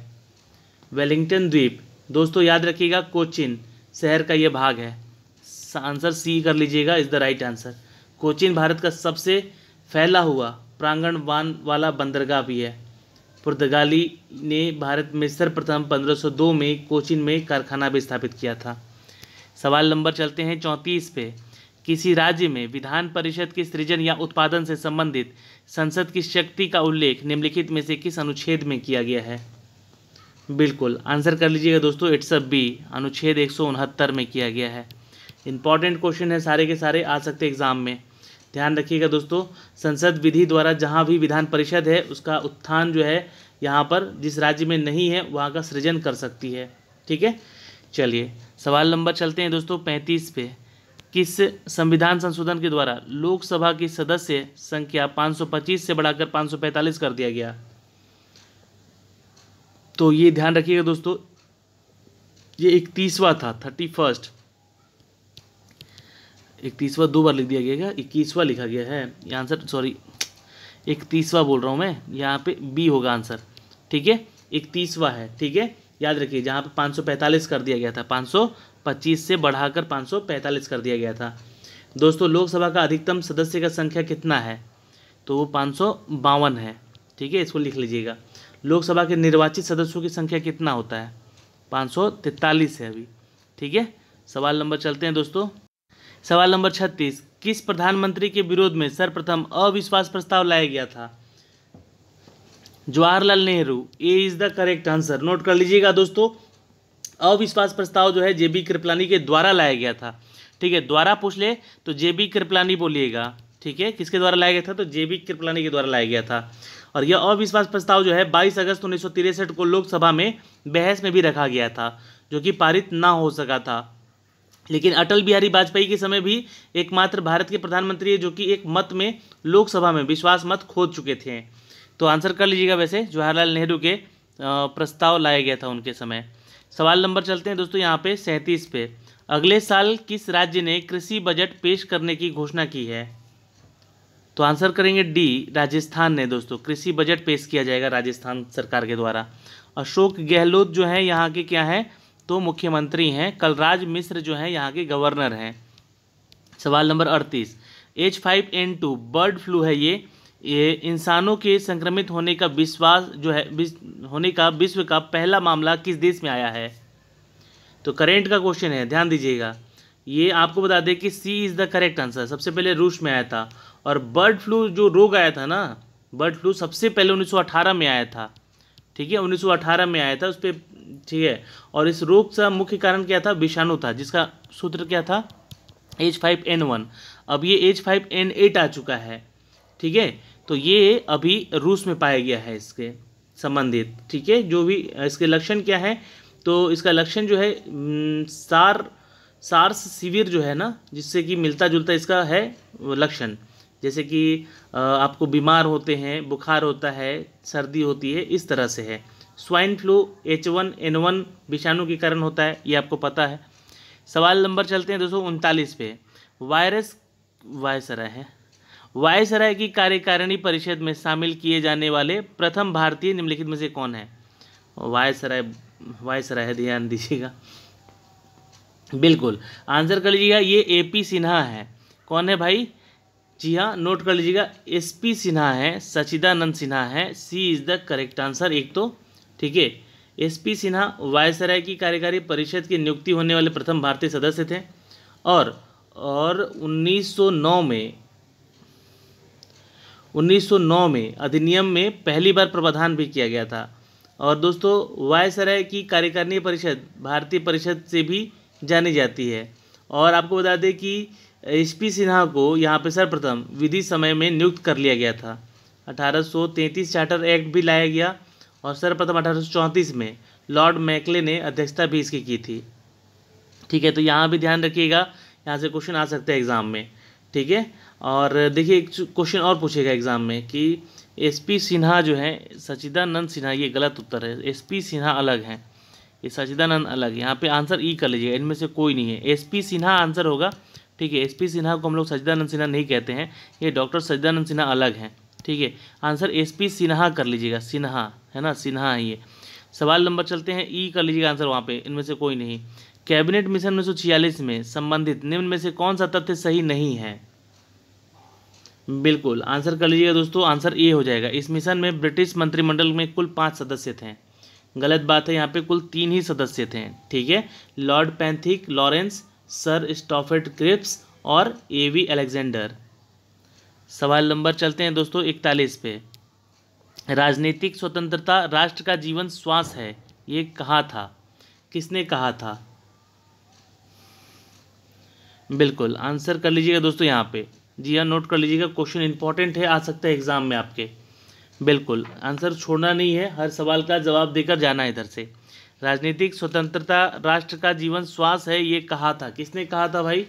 वेलिंगटन द्वीप दोस्तों याद रखिएगा कोचिन शहर का ये भाग है आंसर सी कर लीजिएगा is the right answer Cochin Bharat का सबसे फैला हुआ प्रांगण वान वाला बंदरगाह भी है पुर्तगाली ने भारत में सर्वप्रथम 1502 में कोचीन में कारखाना भी स्थापित किया था सवाल नंबर चलते हैं चौंतीस पे किसी राज्य में विधान परिषद के सृजन या उत्पादन से संबंधित संसद की शक्ति का उल्लेख निम्नलिखित में से किस अनुच्छेद में किया गया है बिल्कुल आंसर कर लीजिएगा दोस्तों इट्स अ बी अनुच्छेद एक में किया गया है इंपॉर्टेंट क्वेश्चन है सारे के सारे आ सकते एग्जाम में ध्यान रखिएगा दोस्तों संसद विधि द्वारा जहाँ भी विधान परिषद है उसका उत्थान जो है यहाँ पर जिस राज्य में नहीं है वहाँ का सृजन कर सकती है ठीक है चलिए सवाल नंबर चलते हैं दोस्तों पैंतीस पे किस संविधान संशोधन के द्वारा लोकसभा की सदस्य संख्या 525 से बढ़ाकर 545 कर दिया गया तो ये ध्यान रखिएगा दोस्तों ये इकतीसवा था थर्टी फर्स्ट इकतीसवा दो बार लिख दिया गया क्या इक्कीसवा लिखा गया है ये आंसर सॉरी इकतीसवा बोल रहा हूँ मैं यहाँ पे बी होगा आंसर ठीक है इकतीसवा है ठीक है याद रखिए जहाँ पे 545 कर दिया गया था 525 से बढ़ाकर 545 कर दिया गया था दोस्तों लोकसभा का अधिकतम सदस्य का संख्या कितना है तो वो पाँच है ठीक है इसको लिख लीजिएगा लोकसभा के निर्वाचित सदस्यों की संख्या कितना होता है पाँच है अभी ठीक है सवाल नंबर चलते हैं दोस्तों सवाल नंबर छत्तीस किस प्रधानमंत्री के विरोध में सर्वप्रथम अविश्वास प्रस्ताव लाया गया था Jawaharlal Nehru A is the correct answer note कर लीजिएगा दोस्तों अविश्वास प्रस्ताव जो है जेबी कृपलानी के द्वारा लाया गया था ठीक है द्वारा पूछ ले तो जेबी कृपलानी बोलिएगा ठीक है किसके द्वारा लाया गया था तो जेबी कृपलानी के द्वारा लाया गया था और यह अविश्वास प्रस्ताव जो है 22 अगस्त उन्नीस को लोकसभा में बहस में भी रखा गया था जो कि पारित ना हो सका था लेकिन अटल बिहारी वाजपेयी के समय भी एकमात्र भारत के प्रधानमंत्री है जो कि एक मत में लोकसभा में विश्वास मत खो चुके थे तो आंसर कर लीजिएगा वैसे जवाहरलाल नेहरू के प्रस्ताव लाया गया था उनके समय सवाल नंबर चलते हैं दोस्तों यहाँ पे सैंतीस पे अगले साल किस राज्य ने कृषि बजट पेश करने की घोषणा की है तो आंसर करेंगे डी राजस्थान ने दोस्तों कृषि बजट पेश किया जाएगा राजस्थान सरकार के द्वारा अशोक गहलोत जो है यहाँ के क्या हैं तो मुख्यमंत्री हैं कलराज मिश्र जो हैं यहाँ के गवर्नर हैं सवाल नंबर अड़तीस H five N two bird flu है ये ये इंसानों के संक्रमित होने का विश्वास जो है होने का विश्व का पहला मामला किस देश में आया है तो करेंट का क्वेश्चन है ध्यान दीजिएगा ये आपको बता दें कि C is the correct answer सबसे पहले रूस में आया था और बर्ड फ्लू जो रोग आया था ना बर्ड फ्लू सबसे पहले 1918 में आया था ठीक है 1918 में आया था उस पर ठीक है और इस रोग का मुख्य कारण क्या था विषाणु था जिसका सूत्र क्या था एच फाइव एन वन अब ये एच फाइव एन एट आ चुका है ठीक है तो ये अभी रूस में पाया गया है इसके संबंधित ठीक है जो भी इसके लक्षण क्या है तो इसका लक्षण जो है सार सार्स सिविर जो है ना जिससे कि मिलता जुलता इसका है लक्षण जैसे कि आपको बीमार होते हैं बुखार होता है सर्दी होती है इस तरह से है swine flu H one N one विषाणु के कारण होता है ये आपको पता है सवाल नंबर चलते हैं दोस्तों उनतालीस पे वायरस वायसराय है वायसराय की कार्यकारिणी परिषद में शामिल किए जाने वाले प्रथम भारतीय निम्नलिखित में से कौन है वायसराय वायसराय है ध्यान दीजिएगा बिल्कुल आंसर कर लीजिएगा ये ए पी सिन्हा है कौन है भाई जी हाँ नोट कर लीजिएगा एस पी सिन्हा है सचिदानंद सिन्हा है C is the correct answer एक तो ठीक है एस पी सिन्हा वायसराय की कार्यकारी परिषद की नियुक्ति होने वाले प्रथम भारतीय सदस्य थे और और 1909 में 1909 में अधिनियम में पहली बार प्रावधान भी किया गया था और दोस्तों वायसराय की कार्यकारिणी परिषद भारतीय परिषद से भी जानी जाती है और आपको बता दें कि एस पी सिन्हा को यहाँ पर सर्वप्रथम विधि समय में नियुक्त कर लिया गया था 1833 चार्टर एक्ट भी लाया गया और सर्वप्रथम अठारह में लॉर्ड मैकले ने अध्यक्षता भी इसकी की थी ठीक है तो यहाँ भी ध्यान रखिएगा यहाँ से क्वेश्चन आ सकते हैं एग्ज़ाम में ठीक है और देखिए एक क्वेश्चन और पूछेगा एग्ज़ाम में कि एस पी सिन्हा जो है सचिदानंद सिन्हा ये गलत उत्तर है एस पी सिन्हा अलग हैं ये सचिदानंद अलग यहाँ पे आंसर ई e कर लीजिएगा इनमें से कोई नहीं है एस पी सिन्हा आंसर होगा ठीक है एस पी सिन्हा को हम लोग सचिदानंद सिन्हा नहीं कहते हैं ये डॉक्टर सचिदानंद सिन्हा अलग हैं ठीक है आंसर एस पी सिन्हा कर लीजिएगा सिन्हा है ना सिन्हा है ये सवाल नंबर चलते हैं ई e कर लीजिएगा आंसर वहाँ पे इनमें से कोई नहीं कैबिनेट मिशन उन्नीस में संबंधित निम्न में से कौन सा तथ्य सही नहीं है बिल्कुल आंसर कर लीजिएगा दोस्तों आंसर ए हो जाएगा इस मिशन में ब्रिटिश मंत्रिमंडल में कुल पाँच सदस्य थे गलत बात है यहाँ पे कुल तीन ही सदस्य थे ठीक है Lord Pethick Lawrence Sir Stafford Cripps और ए वी अलेक्जेंडर सवाल नंबर चलते हैं दोस्तों इकतालीस पे राजनीतिक स्वतंत्रता राष्ट्र का जीवन श्वास है ये कहा था किसने कहा था बिल्कुल आंसर कर लीजिएगा दोस्तों यहाँ पे जी हाँ नोट कर लीजिएगा क्वेश्चन इंपॉर्टेंट है आ सकता है एग्जाम में आपके बिल्कुल आंसर छोड़ना नहीं है हर सवाल का जवाब देकर जाना है इधर से राजनीतिक स्वतंत्रता राष्ट्र का जीवन श्वास है ये कहा था किसने कहा था भाई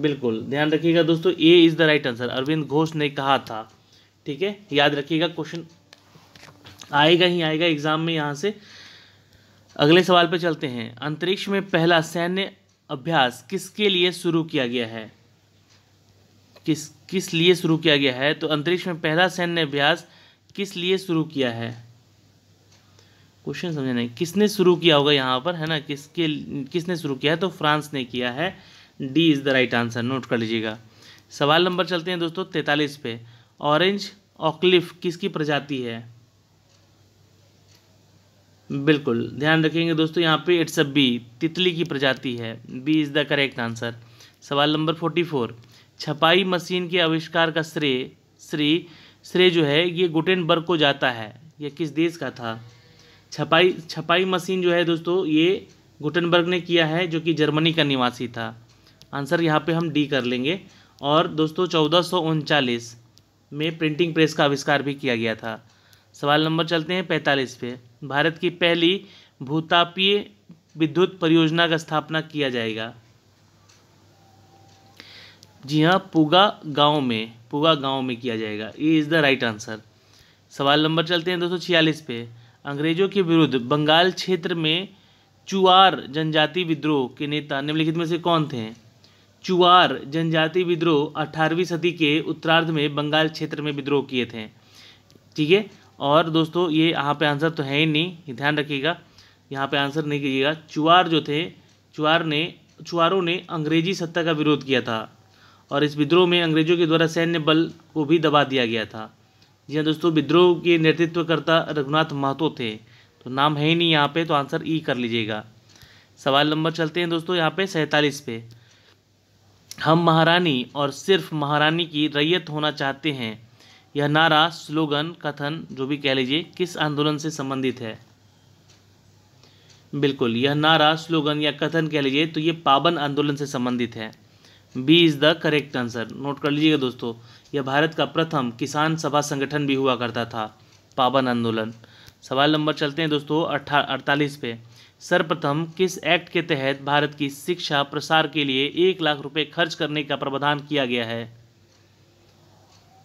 बिल्कुल ध्यान रखिएगा दोस्तों A is the right answer Aurobindo Ghosh ने कहा था ठीक है याद रखिएगा क्वेश्चन आएगा ही आएगा एग्जाम में यहाँ से अगले सवाल पर चलते हैं अंतरिक्ष में पहला सैन्य अभ्यास किसके लिए शुरू किया गया है किस किस लिए शुरू किया गया है तो अंतरिक्ष में पहला सैन्य अभ्यास किस लिए शुरू किया है क्वेश्चन समझे नहीं किसने शुरू किया होगा यहाँ पर है ना किसके किसने शुरू किया है तो फ्रांस ने किया है D is the right answer note कर लीजिएगा सवाल नंबर चलते हैं दोस्तों तैंतालीस पे ऑरेंज ऑक्लिफ किसकी प्रजाति है बिल्कुल ध्यान रखेंगे दोस्तों यहाँ पे इट्स अ बी तितली की प्रजाति है B is the correct answer सवाल नंबर फोर्टी फोर छपाई मशीन के आविष्कार का श्रेय श्री श्रेय जो है ये गुटेनबर्ग को जाता है यह किस देश का था छपाई छपाई मशीन जो है दोस्तों ये गुटनबर्ग ने किया है जो कि जर्मनी का निवासी था आंसर यहाँ पे हम डी कर लेंगे और दोस्तों चौदह सौ उनचालीस में प्रिंटिंग प्रेस का आविष्कार भी किया गया था सवाल नंबर चलते हैं पैंतालीस पे भारत की पहली भूतापीय विद्युत परियोजना का स्थापना किया जाएगा जी हाँ पुगा गांव में पुगा गांव में किया जाएगा ये इज़ द राइट आंसर सवाल नंबर चलते हैं दो सौ छियालीस पे अंग्रेजों के विरुद्ध बंगाल क्षेत्र में चुआर जनजाति विद्रोह के नेता निम्नलिखित में से कौन थे चुआर जनजाति विद्रोह अठारहवीं सदी के उत्तरार्ध में बंगाल क्षेत्र में विद्रोह किए थे ठीक है और दोस्तों ये यहाँ पे आंसर तो है ही नहीं ध्यान रखिएगा यहाँ पे आंसर नहीं कीजिएगा चुआर जो थे चुआर ने चुआरों ने अंग्रेजी सत्ता का विरोध किया था और इस विद्रोह में अंग्रेजों के द्वारा सैन्य बल को भी दबा दिया गया था जी हाँ दोस्तों विद्रोह के नेतृत्वकर्ता रघुनाथ महतो थे तो नाम है ही नहीं यहाँ पे तो आंसर ई e कर लीजिएगा सवाल नंबर चलते हैं दोस्तों यहाँ पे सैंतालीस पे हम महारानी और सिर्फ महारानी की रैयत होना चाहते हैं यह नारा स्लोगन कथन जो भी कह लीजिए किस आंदोलन से संबंधित है बिल्कुल यह नारा स्लोगन या कथन कह लीजिए तो ये पाबन आंदोलन से संबंधित है B is the correct answer note कर लीजिएगा दोस्तों यह भारत का प्रथम किसान सभा संगठन भी हुआ करता था पाबन आंदोलन सवाल नंबर चलते हैं दोस्तों अट्ठा अड़तालीस पे सर्वप्रथम किस एक्ट के तहत भारत की शिक्षा प्रसार के लिए एक लाख रुपए खर्च करने का प्रावधान किया गया है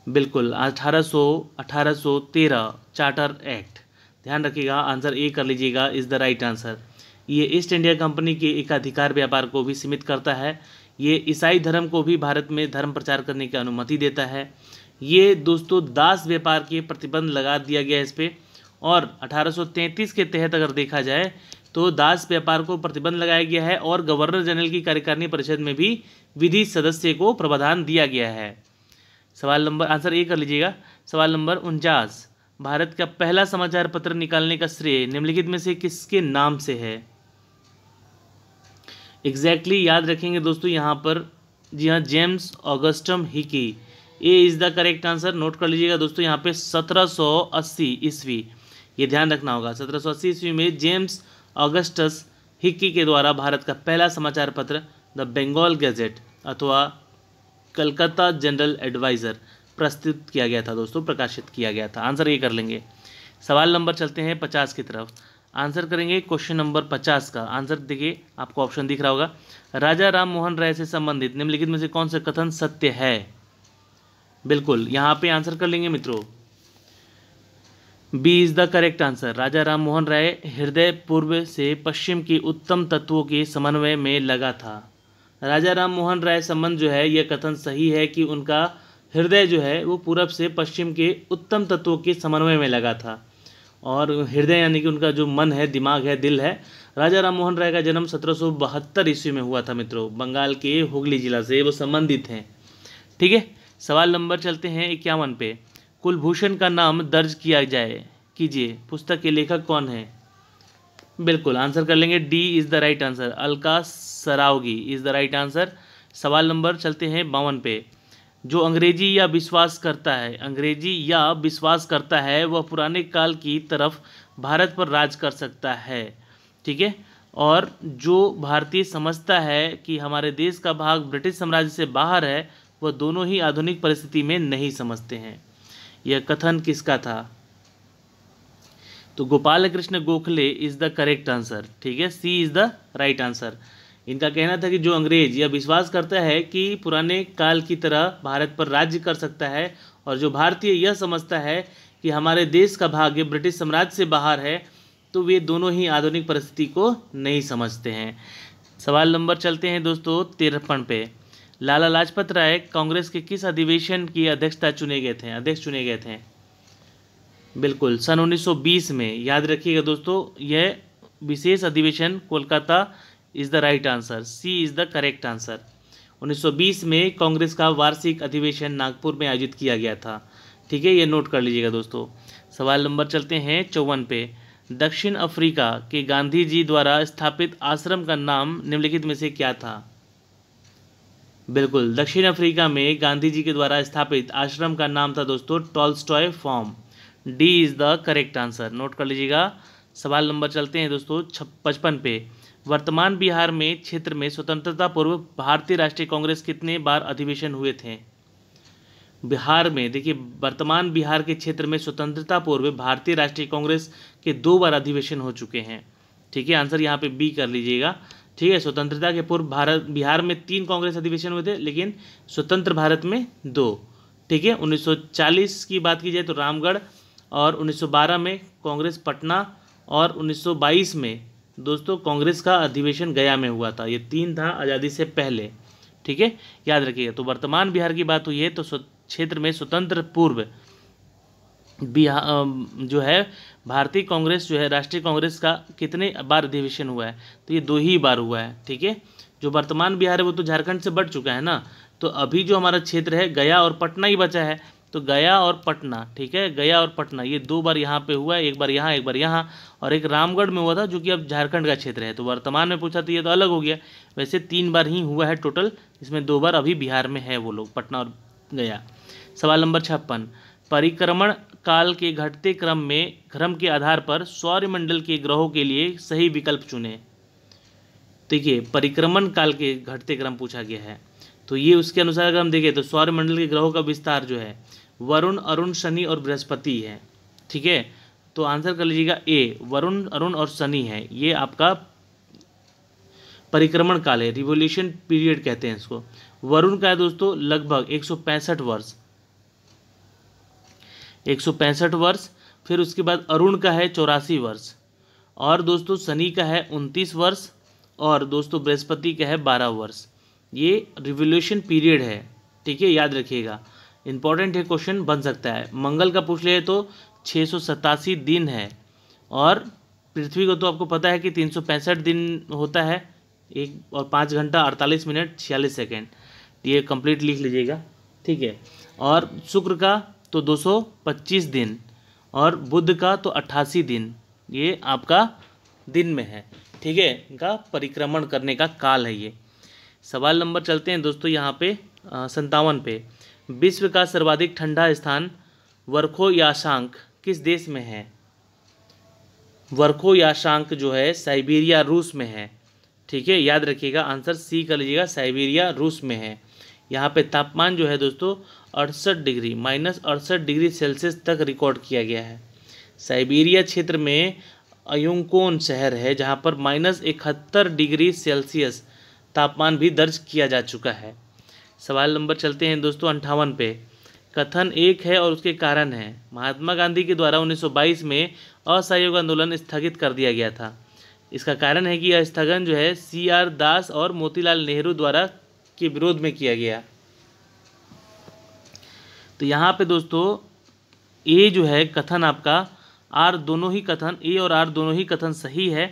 बिल्कुल 1800 1813 चार्टर एक्ट ध्यान रखिएगा आंसर ए कर लीजिएगा इज़ द राइट आंसर ये ईस्ट इंडिया कंपनी के एकाधिकार व्यापार को भी सीमित करता है ये ईसाई धर्म को भी भारत में धर्म प्रचार करने की अनुमति देता है ये दोस्तों दास व्यापार के प्रतिबंध लगा दिया गया इस पर और 1833 के तहत अगर देखा जाए तो दास व्यापार को प्रतिबंध लगाया गया है और गवर्नर जनरल की कार्यकारिणी परिषद में भी विधि सदस्य को प्रावधान दिया गया है सवाल नंबर आंसर ए कर लीजिएगा सवाल नंबर उनचास भारत का पहला समाचार पत्र निकालने का श्रेय निम्नलिखित में से किसके नाम से है एग्जैक्टली exactly याद रखेंगे दोस्तों यहाँ पर जी हाँ James Augustus Hicky A is the correct answer note कर लीजिएगा दोस्तों यहाँ पे 1780 ईस्वी ये ध्यान रखना होगा 1780 ईस्वी में जेम्स ऑगस्टस हिक्की के द्वारा भारत का पहला समाचार पत्र द बंगाल गैजेट अथवा कलकत्ता जनरल एडवाइज़र प्रस्तुत किया गया था दोस्तों प्रकाशित किया गया था आंसर ये कर लेंगे सवाल नंबर चलते हैं पचास की तरफ आंसर करेंगे क्वेश्चन नंबर पचास का आंसर देखिए आपको ऑप्शन दिख रहा होगा राजा राम मोहन राय से संबंधित निम्नलिखित में से कौन सा कथन सत्य है बिल्कुल यहाँ पे आंसर कर लेंगे मित्रों B is the correct answer Raja Ram Mohan Roy हृदय पूर्व से पश्चिम की उत्तम तत्वों के समन्वय में लगा था राजा राम मोहन राय संबंध जो है यह कथन सही है कि उनका हृदय जो है वो पूरब से पश्चिम के उत्तम तत्वों के समन्वय में लगा था और हृदय यानी कि उनका जो मन है दिमाग है दिल है राजा राम मोहन राय का जन्म सत्रह ईस्वी में हुआ था मित्रों बंगाल के हुगली जिला से वो संबंधित हैं ठीक है सवाल नंबर चलते हैं इक्यावन पे कुलभूषण का नाम दर्ज किया जाए कीजिए पुस्तक के लेखक कौन है बिल्कुल आंसर कर लेंगे D is the right answer Alka Saraogi is the right answer सवाल नंबर चलते हैं बावन पे जो अंग्रेजी या विश्वास करता है अंग्रेजी या विश्वास करता है वह पुराने काल की तरफ भारत पर राज कर सकता है ठीक है और जो भारतीय समझता है कि हमारे देश का भाग ब्रिटिश साम्राज्य से बाहर है वह दोनों ही आधुनिक परिस्थिति में नहीं समझते हैं यह कथन किसका था तो Gopal Krishna Gokhale is the correct answer ठीक है C is the right answer इनका कहना था कि जो अंग्रेज यह विश्वास करता है कि पुराने काल की तरह भारत पर राज्य कर सकता है और जो भारतीय यह समझता है कि हमारे देश का भाग्य ब्रिटिश साम्राज्य से बाहर है तो वे दोनों ही आधुनिक परिस्थिति को नहीं समझते हैं सवाल नंबर चलते हैं दोस्तों तिरपन पे लाला लाजपत राय कांग्रेस के किस अधिवेशन की अध्यक्षता चुने गए थे अध्यक्ष चुने गए थे बिल्कुल सन 1920 में याद रखिएगा दोस्तों यह विशेष अधिवेशन Kolkata is the right answer C is the correct answer 1920 में कांग्रेस का वार्षिक अधिवेशन नागपुर में आयोजित किया गया था ठीक है ये नोट कर लीजिएगा दोस्तों सवाल नंबर चलते हैं चौवन पे दक्षिण अफ्रीका के गांधी जी द्वारा स्थापित आश्रम का नाम निम्नलिखित में से क्या था बिल्कुल दक्षिण अफ्रीका में गांधी जी के द्वारा स्थापित आश्रम का नाम था दोस्तों Tolstoy farm D is the correct answer note कर लीजिएगा सवाल नंबर चलते हैं दोस्तों पचपन पे वर्तमान बिहार में क्षेत्र में स्वतंत्रता पूर्व भारतीय राष्ट्रीय कांग्रेस कितने बार अधिवेशन हुए थे बिहार में देखिए वर्तमान बिहार के क्षेत्र में स्वतंत्रता पूर्व भारतीय राष्ट्रीय कांग्रेस के दो बार अधिवेशन हो चुके हैं ठीक है आंसर यहाँ पे बी कर लीजिएगा ठीक है स्वतंत्रता के पूर्व भारत बिहार में तीन कांग्रेस अधिवेशन हुए थे लेकिन स्वतंत्र भारत में दो ठीक है 1940 की बात की जाए तो रामगढ़ और 1912 में कांग्रेस पटना और 1922 में दोस्तों कांग्रेस का अधिवेशन गया में हुआ था ये तीन था आज़ादी से पहले ठीक है याद रखिएगा तो वर्तमान बिहार की बात हुई है तो क्षेत्र में स्वतंत्र पूर्व बिहार जो है भारतीय कांग्रेस जो है राष्ट्रीय कांग्रेस का कितने बार अधिवेशन हुआ है तो ये दो ही बार हुआ है ठीक है जो वर्तमान बिहार है वो तो झारखंड से बढ़ चुका है ना तो अभी जो हमारा क्षेत्र है गया और पटना ही बचा है तो गया और पटना ठीक है गया और पटना ये दो बार यहाँ पे हुआ है एक बार यहाँ एक बार यहाँ और एक रामगढ़ में हुआ था जो कि अब झारखंड का क्षेत्र है तो वर्तमान में पूछा तो ये तो अलग हो गया वैसे तीन बार ही हुआ है टोटल इसमें दो बार अभी बिहार में है वो लोग पटना और गया सवाल नंबर छप्पन परिक्रमण काल के घटते क्रम में क्रम के आधार पर सौर्यमंडल के ग्रहों के लिए सही विकल्प चुनें देखिए परिक्रमण काल के घटते क्रम पूछा गया है तो ये उसके अनुसार अगर हम देखें तो सौर्यमंडल के ग्रहों का विस्तार जो है वरुण अरुण शनि और बृहस्पति है ठीक है तो आंसर कर लीजिएगा ए वरुण अरुण और शनि है ये आपका परिक्रमण काल है रिवोल्यूशन पीरियड कहते हैं इसको वरुण का है दोस्तों लगभग एक वर्ष एक सौ पैंसठ वर्ष फिर उसके बाद अरुण का है चौरासी वर्ष और दोस्तों शनि का है उनतीस वर्ष और दोस्तों बृहस्पति का है बारह वर्ष ये रिवोल्यूशन पीरियड है ठीक है याद रखिएगा इंपॉर्टेंट है क्वेश्चन बन सकता है मंगल का पूछ लिए तो छः दिन है और पृथ्वी को तो आपको पता है कि तीन दिन होता है एक और पाँच घंटा अड़तालीस मिनट छियालीस सेकेंड ये कंप्लीट लिख लीजिएगा ठीक है और शुक्र का तो 225 दिन और बुद्ध का तो 88 दिन ये आपका दिन में है ठीक है इनका परिक्रमण करने का काल है ये सवाल नंबर चलते हैं दोस्तों यहाँ पे संतावन पे विश्व का सर्वाधिक ठंडा स्थान वर्खो याशांक किस देश में है वर्खो याशांक जो है साइबेरिया रूस में है ठीक है याद रखिएगा आंसर सी कर लीजिएगा साइबेरिया रूस में है यहाँ पे तापमान जो है दोस्तों अड़सठ डिग्री माइनस अड़सठ डिग्री सेल्सियस तक रिकॉर्ड किया गया है साइबेरिया क्षेत्र में अयुकोन शहर है जहां पर माइनस इकहत्तर डिग्री सेल्सियस तापमान भी दर्ज किया जा चुका है सवाल नंबर चलते हैं दोस्तों अंठावन पे कथन एक है और उसके कारण है महात्मा गांधी के द्वारा 1922 में असहयोग आंदोलन स्थगित कर दिया गया था इसका कारण है कि यह स्थगन जो है सी आर दास और मोतीलाल नेहरू द्वारा के विरोध में किया गया तो यहाँ पे दोस्तों ए जो है कथन आपका आर दोनों ही कथन ए और आर दोनों ही कथन सही है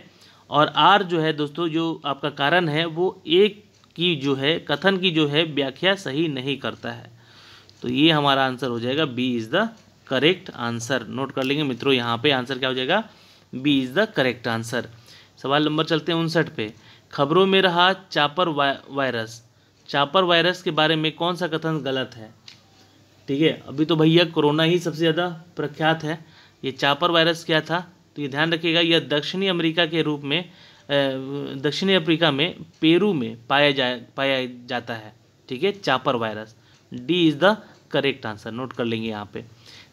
और आर जो है दोस्तों जो आपका कारण है वो ए की जो है कथन की जो है व्याख्या सही नहीं करता है तो ये हमारा आंसर हो जाएगा B is the correct answer note कर लेंगे मित्रों यहाँ पे आंसर क्या हो जाएगा B is the correct answer सवाल नंबर चलते हैं उनसठ पे खबरों में रहा चापर वायरस चापर वायरस के बारे में कौन सा कथन गलत है ठीक है अभी तो भैया कोरोना ही सबसे ज़्यादा प्रख्यात है ये चापर वायरस क्या था तो ये ध्यान रखिएगा यह दक्षिणी अमेरिका के रूप में दक्षिणी अफ्रीका में पेरू में पाया जा पाया जाता है ठीक है Chapare virus D is the correct answer note कर लेंगे यहाँ पे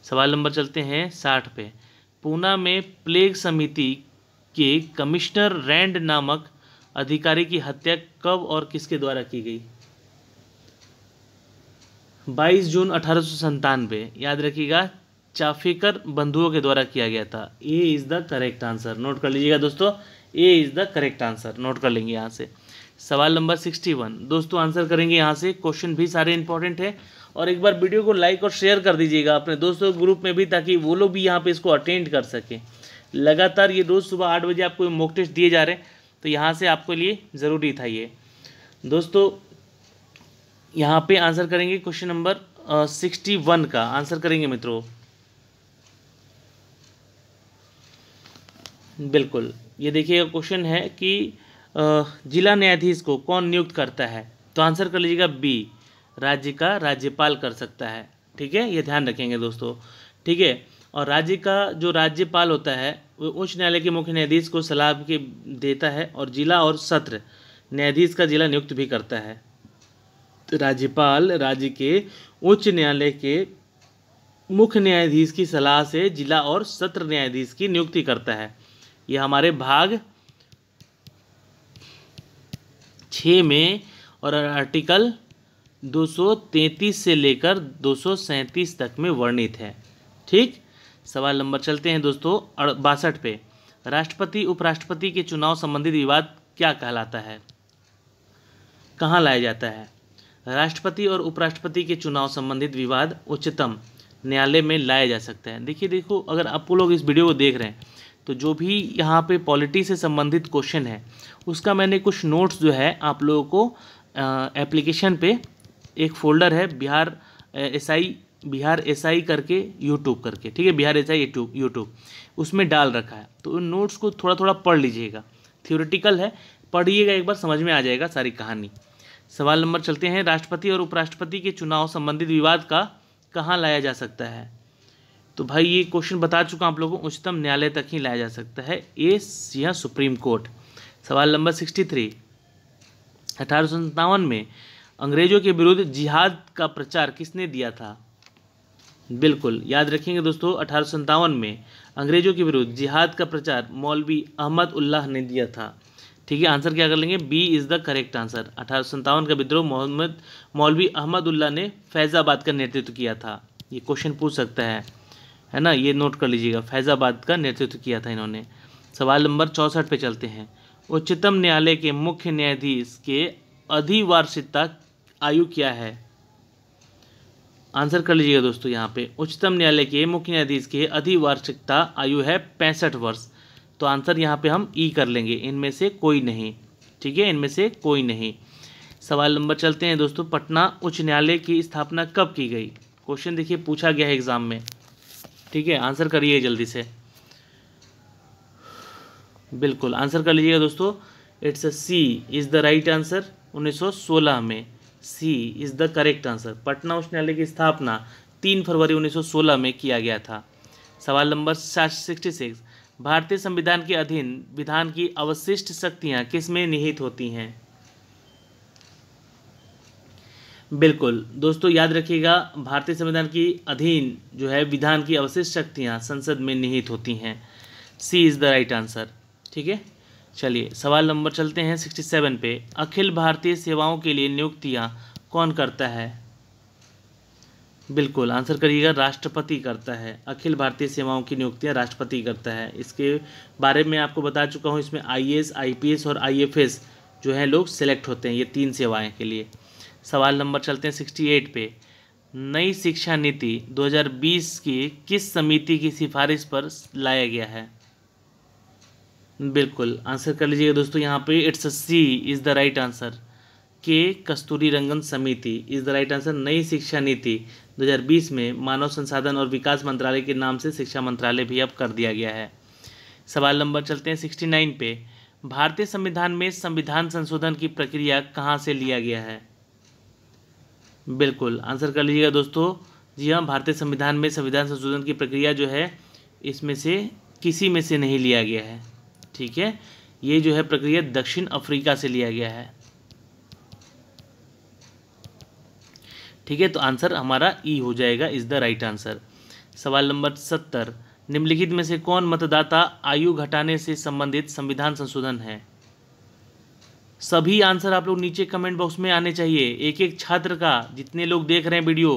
सवाल नंबर चलते हैं साठ पे पूना में प्लेग समिति के कमिश्नर रैंड नामक अधिकारी की हत्या कब और किसके द्वारा की गई 22 जून अठारह याद रखिएगा चाफिकर बंधुओं के द्वारा किया गया था A is the correct answer note कर लीजिएगा दोस्तों A is the correct answer note कर लेंगे यहाँ से सवाल नंबर सिक्सटी वन दोस्तों आंसर करेंगे यहाँ से क्वेश्चन भी सारे इंपॉर्टेंट है और एक बार वीडियो को लाइक और शेयर कर दीजिएगा अपने दोस्तों ग्रुप में भी ताकि वो लोग भी यहाँ पे इसको अटेंड कर सकें लगातार ये रोज़ सुबह आठ बजे आपको मॉक टेस्ट दिए जा रहे हैं तो यहाँ से आपके लिए ज़रूरी था ये दोस्तों यहाँ पे आंसर करेंगे क्वेश्चन नंबर सिक्सटी वन का आंसर करेंगे मित्रों बिल्कुल ये देखिए क्वेश्चन है कि जिला न्यायाधीश को कौन नियुक्त करता है तो आंसर कर लीजिएगा बी राज्य का राज्यपाल कर सकता है ठीक है ये ध्यान रखेंगे दोस्तों ठीक है और राज्य का जो राज्यपाल होता है वो उच्च न्यायालय के मुख्य न्यायाधीश को सलाह के देता है और जिला और सत्र न्यायाधीश का जिला नियुक्त भी करता है राज्यपाल राज्य के उच्च न्यायालय के मुख्य न्यायाधीश की सलाह से जिला और सत्र न्यायाधीश की नियुक्ति करता है यह हमारे भाग छ में और आर्टिकल 233 से लेकर 237 तक में वर्णित है ठीक सवाल नंबर चलते हैं दोस्तों बासठ पे राष्ट्रपति उपराष्ट्रपति के चुनाव संबंधित विवाद क्या कहलाता है कहाँ लाया जाता है राष्ट्रपति और उपराष्ट्रपति के चुनाव संबंधित विवाद उच्चतम न्यायालय में लाया जा सकता है देखिए देखो अगर आप लोग इस वीडियो को देख रहे हैं तो जो भी यहाँ पे पॉलिटी से संबंधित क्वेश्चन है उसका मैंने कुछ नोट्स जो है आप लोगों को एप्लीकेशन पे एक फ़ोल्डर है Bihar S I Bihar S I करके यूट्यूब करके ठीक है Bihar S I YouTube YouTube उसमें डाल रखा है तो उन नोट्स को थोड़ा थोड़ा पढ़ लीजिएगा थियोरिटिकल है पढ़िएगा एक बार समझ में आ जाएगा सारी कहानी सवाल नंबर चलते हैं राष्ट्रपति और उपराष्ट्रपति के चुनाव संबंधित विवाद का कहाँ लाया जा सकता है तो भाई ये क्वेश्चन बता चुका हूँ आप लोगों को उच्चतम न्यायालय तक ही लाया जा सकता है ए या सुप्रीम कोर्ट सवाल नंबर सिक्सटी थ्री अठारह में अंग्रेजों के विरुद्ध जिहाद का प्रचार किसने दिया था बिल्कुल याद रखेंगे दोस्तों अठारह में अंग्रेजों के विरुद्ध जिहाद का प्रचार मौलवी अहमद उल्लाह ने दिया था ठीक है आंसर क्या कर लेंगे B is the correct answer अठारह का विद्रोह मोहम्मद मौलवी अहमदुल्ला ने फैज़ाबाद का नेतृत्व किया था ये क्वेश्चन पूछ सकता है है ना ये नोट कर लीजिएगा फैज़ाबाद का नेतृत्व किया था इन्होंने सवाल नंबर चौंसठ पे चलते हैं उच्चतम न्यायालय के मुख्य न्यायाधीश के अधिवार्षिकता आयु क्या है आंसर कर लीजिएगा दोस्तों यहाँ पे उच्चतम न्यायालय के मुख्य न्यायाधीश के अधिवार्षिकता आयु है पैंसठ वर्ष तो आंसर यहाँ पे हम ई e कर लेंगे इनमें से कोई नहीं ठीक है इनमें से कोई नहीं सवाल नंबर चलते हैं दोस्तों पटना उच्च न्यायालय की स्थापना कब की गई क्वेश्चन देखिए पूछा गया है एग्ज़ाम में ठीक है आंसर करिए जल्दी से बिल्कुल आंसर कर लीजिएगा दोस्तों it's a C is the right answer 1916 में C is the correct answer Patna उच्च न्यायालय की स्थापना तीन फरवरी 1916 में किया गया था सवाल नंबर सिक्सटी सिक्स भारतीय संविधान के अधीन विधान की अवशिष्ट शक्तियां किसमें निहित होती हैं बिल्कुल दोस्तों याद रखिएगा भारतीय संविधान की अधीन जो है विधान की अवशिष्ट शक्तियाँ संसद में निहित होती हैं C is the right answer ठीक है चलिए सवाल नंबर चलते हैं सिक्सटी सेवन पे अखिल भारतीय सेवाओं के लिए नियुक्तियाँ कौन करता है बिल्कुल आंसर करिएगा राष्ट्रपति करता है अखिल भारतीय सेवाओं की नियुक्तियां राष्ट्रपति करता है इसके बारे में आपको बता चुका हूँ इसमें आईएएस आईपीएस और आईएफएस जो है लोग सेलेक्ट होते हैं ये तीन सेवाएं के लिए सवाल नंबर चलते हैं सिक्सटी एट पे नई शिक्षा नीति 2020 की किस समिति की सिफारिश पर लाया गया है बिल्कुल आंसर कर लीजिएगा दोस्तों यहाँ पे it's C is the right answer K Kasturi रंगन समिति इज़ द राइट आंसर नई शिक्षा नीति 2020 में मानव संसाधन और विकास मंत्रालय के नाम से शिक्षा मंत्रालय भी अब कर दिया गया है सवाल नंबर चलते हैं नाइन पे भारतीय संविधान में संविधान संशोधन की प्रक्रिया कहाँ से लिया गया है बिल्कुल आंसर कर लीजिएगा दोस्तों जी हाँ भारतीय संविधान में संविधान संशोधन की प्रक्रिया जो है इसमें से किसी में से नहीं लिया गया है ठीक है ये जो है प्रक्रिया दक्षिण अफ्रीका से लिया गया है ठीक है तो आंसर हमारा ई e हो जाएगा इज़ द राइट आंसर सवाल नंबर सत्तर निम्नलिखित में से कौन मतदाता आयु घटाने से संबंधित संविधान संशोधन है सभी आंसर आप लोग नीचे कमेंट बॉक्स में आने चाहिए एक एक छात्र का जितने लोग देख रहे हैं वीडियो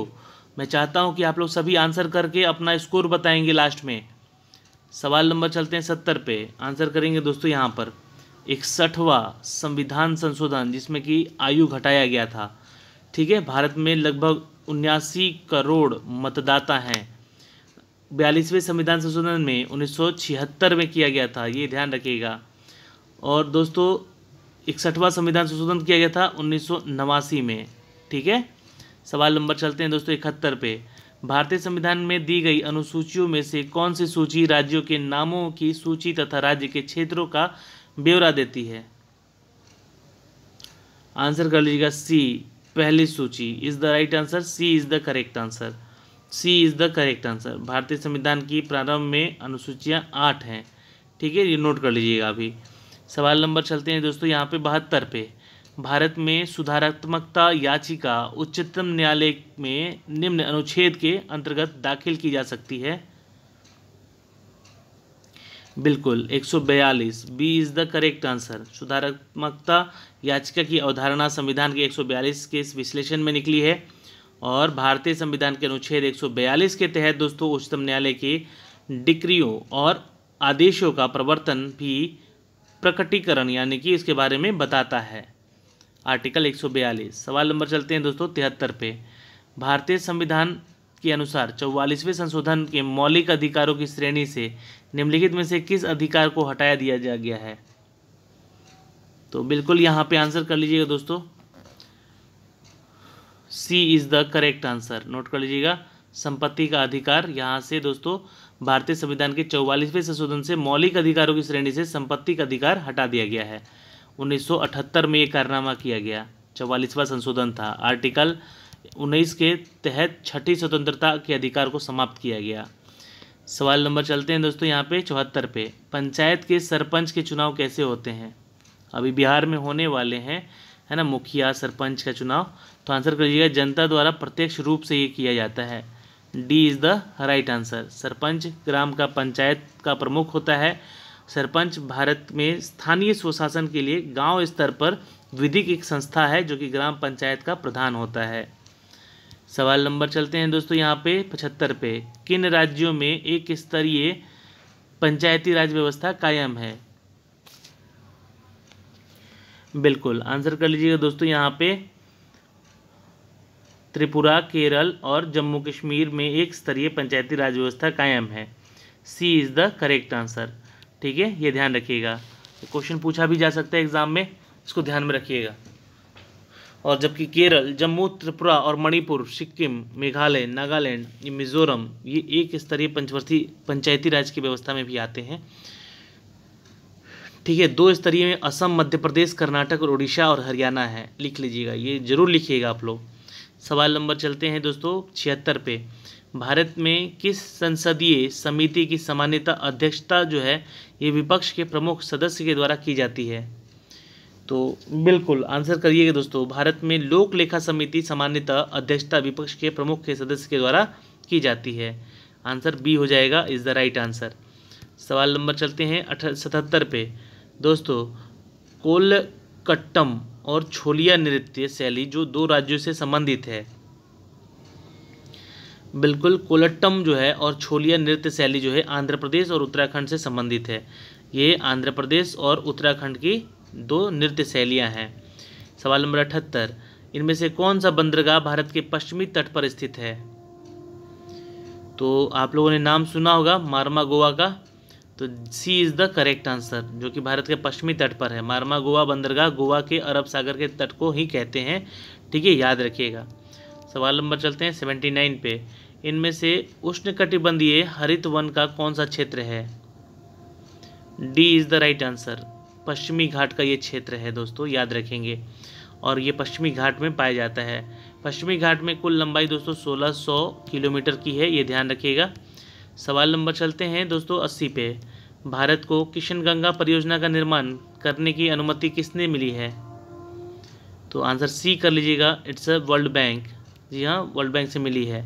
मैं चाहता हूं कि आप लोग सभी आंसर करके अपना स्कोर बताएंगे लास्ट में सवाल नंबर चलते हैं सत्तर पे आंसर करेंगे दोस्तों यहाँ पर इकसठवा संविधान संशोधन जिसमें कि आयु घटाया गया था ठीक है भारत में लगभग उन्यासी करोड़ मतदाता हैं बयालीसवें संविधान संशोधन में उन्नीस में किया गया था ये ध्यान रखिएगा और दोस्तों इकसठवां संविधान संशोधन किया गया था उन्नीस में ठीक है सवाल नंबर चलते हैं दोस्तों इकहत्तर पे भारतीय संविधान में दी गई अनुसूचियों में से कौन सी सूची राज्यों के नामों की सूची तथा राज्य के क्षेत्रों का ब्यौरा देती है आंसर कर लीजिएगा सी पहली सूची is the right answer C is the correct answer C is the correct answer भारतीय संविधान की प्रारंभ में अनुसूचियाँ आठ हैं ठीक है ये नोट कर लीजिएगा अभी सवाल नंबर चलते हैं दोस्तों यहाँ पे बहत्तर पे भारत में सुधारात्मकता याचिका उच्चतम न्यायालय में निम्न अनुच्छेद के अंतर्गत दाखिल की जा सकती है बिल्कुल 142 B is the correct answer सुधारात्मकता याचिका की अवधारणा संविधान के 142 के इस विश्लेषण में निकली है और भारतीय संविधान के अनुच्छेद 142 के तहत दोस्तों उच्चतम न्यायालय के डिक्रियों और आदेशों का प्रवर्तन भी प्रकटीकरण यानी कि इसके बारे में बताता है आर्टिकल 142 सवाल नंबर चलते हैं दोस्तों तिहत्तर पे भारतीय संविधान के अनुसार चौवालीसवें संशोधन के मौलिक अधिकारों की श्रेणी से निम्नलिखित में से किस अधिकार को हटाया दिया जा गया है तो बिल्कुल यहाँ पे आंसर कर लीजिएगा दोस्तों C is the correct answer note कर लीजिएगा संपत्ति का अधिकार यहाँ से दोस्तों भारतीय संविधान के चौवालीसवें संशोधन से मौलिक अधिकारों की श्रेणी से संपत्ति का अधिकार हटा दिया गया है 1978 में ये कारनामा किया गया चौवालीसवा संशोधन था आर्टिकल 19 के तहत छठी स्वतंत्रता के अधिकार को समाप्त किया गया सवाल नंबर चलते हैं दोस्तों यहाँ पे चौहत्तर पे पंचायत के सरपंच के चुनाव कैसे होते हैं अभी बिहार में होने वाले हैं है ना मुखिया सरपंच का चुनाव तो आंसर कर लीजिएगा जनता द्वारा प्रत्यक्ष रूप से ये किया जाता है D is the right answer sarpanch ग्राम का पंचायत का प्रमुख होता है सरपंच भारत में स्थानीय स्वशासन के लिए गांव स्तर पर विधिक एक संस्था है जो कि ग्राम पंचायत का प्रधान होता है सवाल नंबर चलते हैं दोस्तों यहाँ पे पचहत्तर पे किन राज्यों में एक स्तरीय पंचायती राज व्यवस्था कायम है बिल्कुल आंसर कर लीजिएगा दोस्तों यहाँ पे त्रिपुरा केरल और जम्मू कश्मीर में एक स्तरीय पंचायती राज व्यवस्था कायम है C is the correct answer ठीक है ये ध्यान रखिएगा क्वेश्चन पूछा भी जा सकता है एग्ज़ाम में इसको ध्यान में रखिएगा और जबकि केरल जम्मू त्रिपुरा और मणिपुर सिक्किम मेघालय नागालैंड मिज़ोरम ये एक स्तरीय पंचवर्षीय पंचायती राज की व्यवस्था में भी आते हैं ठीक है दो स्तरीय में असम मध्य प्रदेश कर्नाटक और उड़ीसा और हरियाणा है लिख लीजिएगा ये जरूर लिखिएगा आप लोग सवाल नंबर चलते हैं दोस्तों छिहत्तर पे भारत में किस संसदीय समिति की सामान्यता अध्यक्षता जो है ये विपक्ष के प्रमुख सदस्य के द्वारा की जाती है तो बिल्कुल आंसर करिएगा दोस्तों भारत में लोक लेखा समिति सामान्यतः अध्यक्षता विपक्ष के प्रमुख के सदस्य के द्वारा की जाती है आंसर बी हो जाएगा इज़ द राइट आंसर सवाल नंबर चलते हैं अठ सतहत्तर पे दोस्तों कोलकट्टम और छोलिया नृत्य शैली जो दो राज्यों से संबंधित है बिल्कुल कोलट्टम जो है और छोलिया नृत्य शैली जो है आंध्र प्रदेश और उत्तराखंड से संबंधित है ये आंध्र प्रदेश और उत्तराखंड की दो नृत्य शैलियाँ हैं सवाल नंबर अठहत्तर इनमें से कौन सा बंदरगाह भारत के पश्चिमी तट पर स्थित है तो आप लोगों ने नाम सुना होगा मारमा गोवा का तो C is the correct answer जो कि भारत के पश्चिमी तट पर है मारमा गोवा बंदरगाह गोवा के अरब सागर के तट को ही कहते हैं ठीक है याद रखिएगा सवाल नंबर चलते हैं सेवेंटी नाइन पे इनमें से उष्ण कटिबंधीय हरित वन का कौन सा क्षेत्र है D is the right answer पश्चिमी घाट का ये क्षेत्र है दोस्तों याद रखेंगे और ये पश्चिमी घाट में पाया जाता है पश्चिमी घाट में कुल लंबाई दोस्तों 1600 किलोमीटर की है ये ध्यान रखिएगा सवाल नंबर चलते हैं दोस्तों 80 पे भारत को किशन गंगा परियोजना का निर्माण करने की अनुमति किसने मिली है तो आंसर सी कर लीजिएगा इट्स अ वर्ल्ड बैंक जी हाँ वर्ल्ड बैंक से मिली है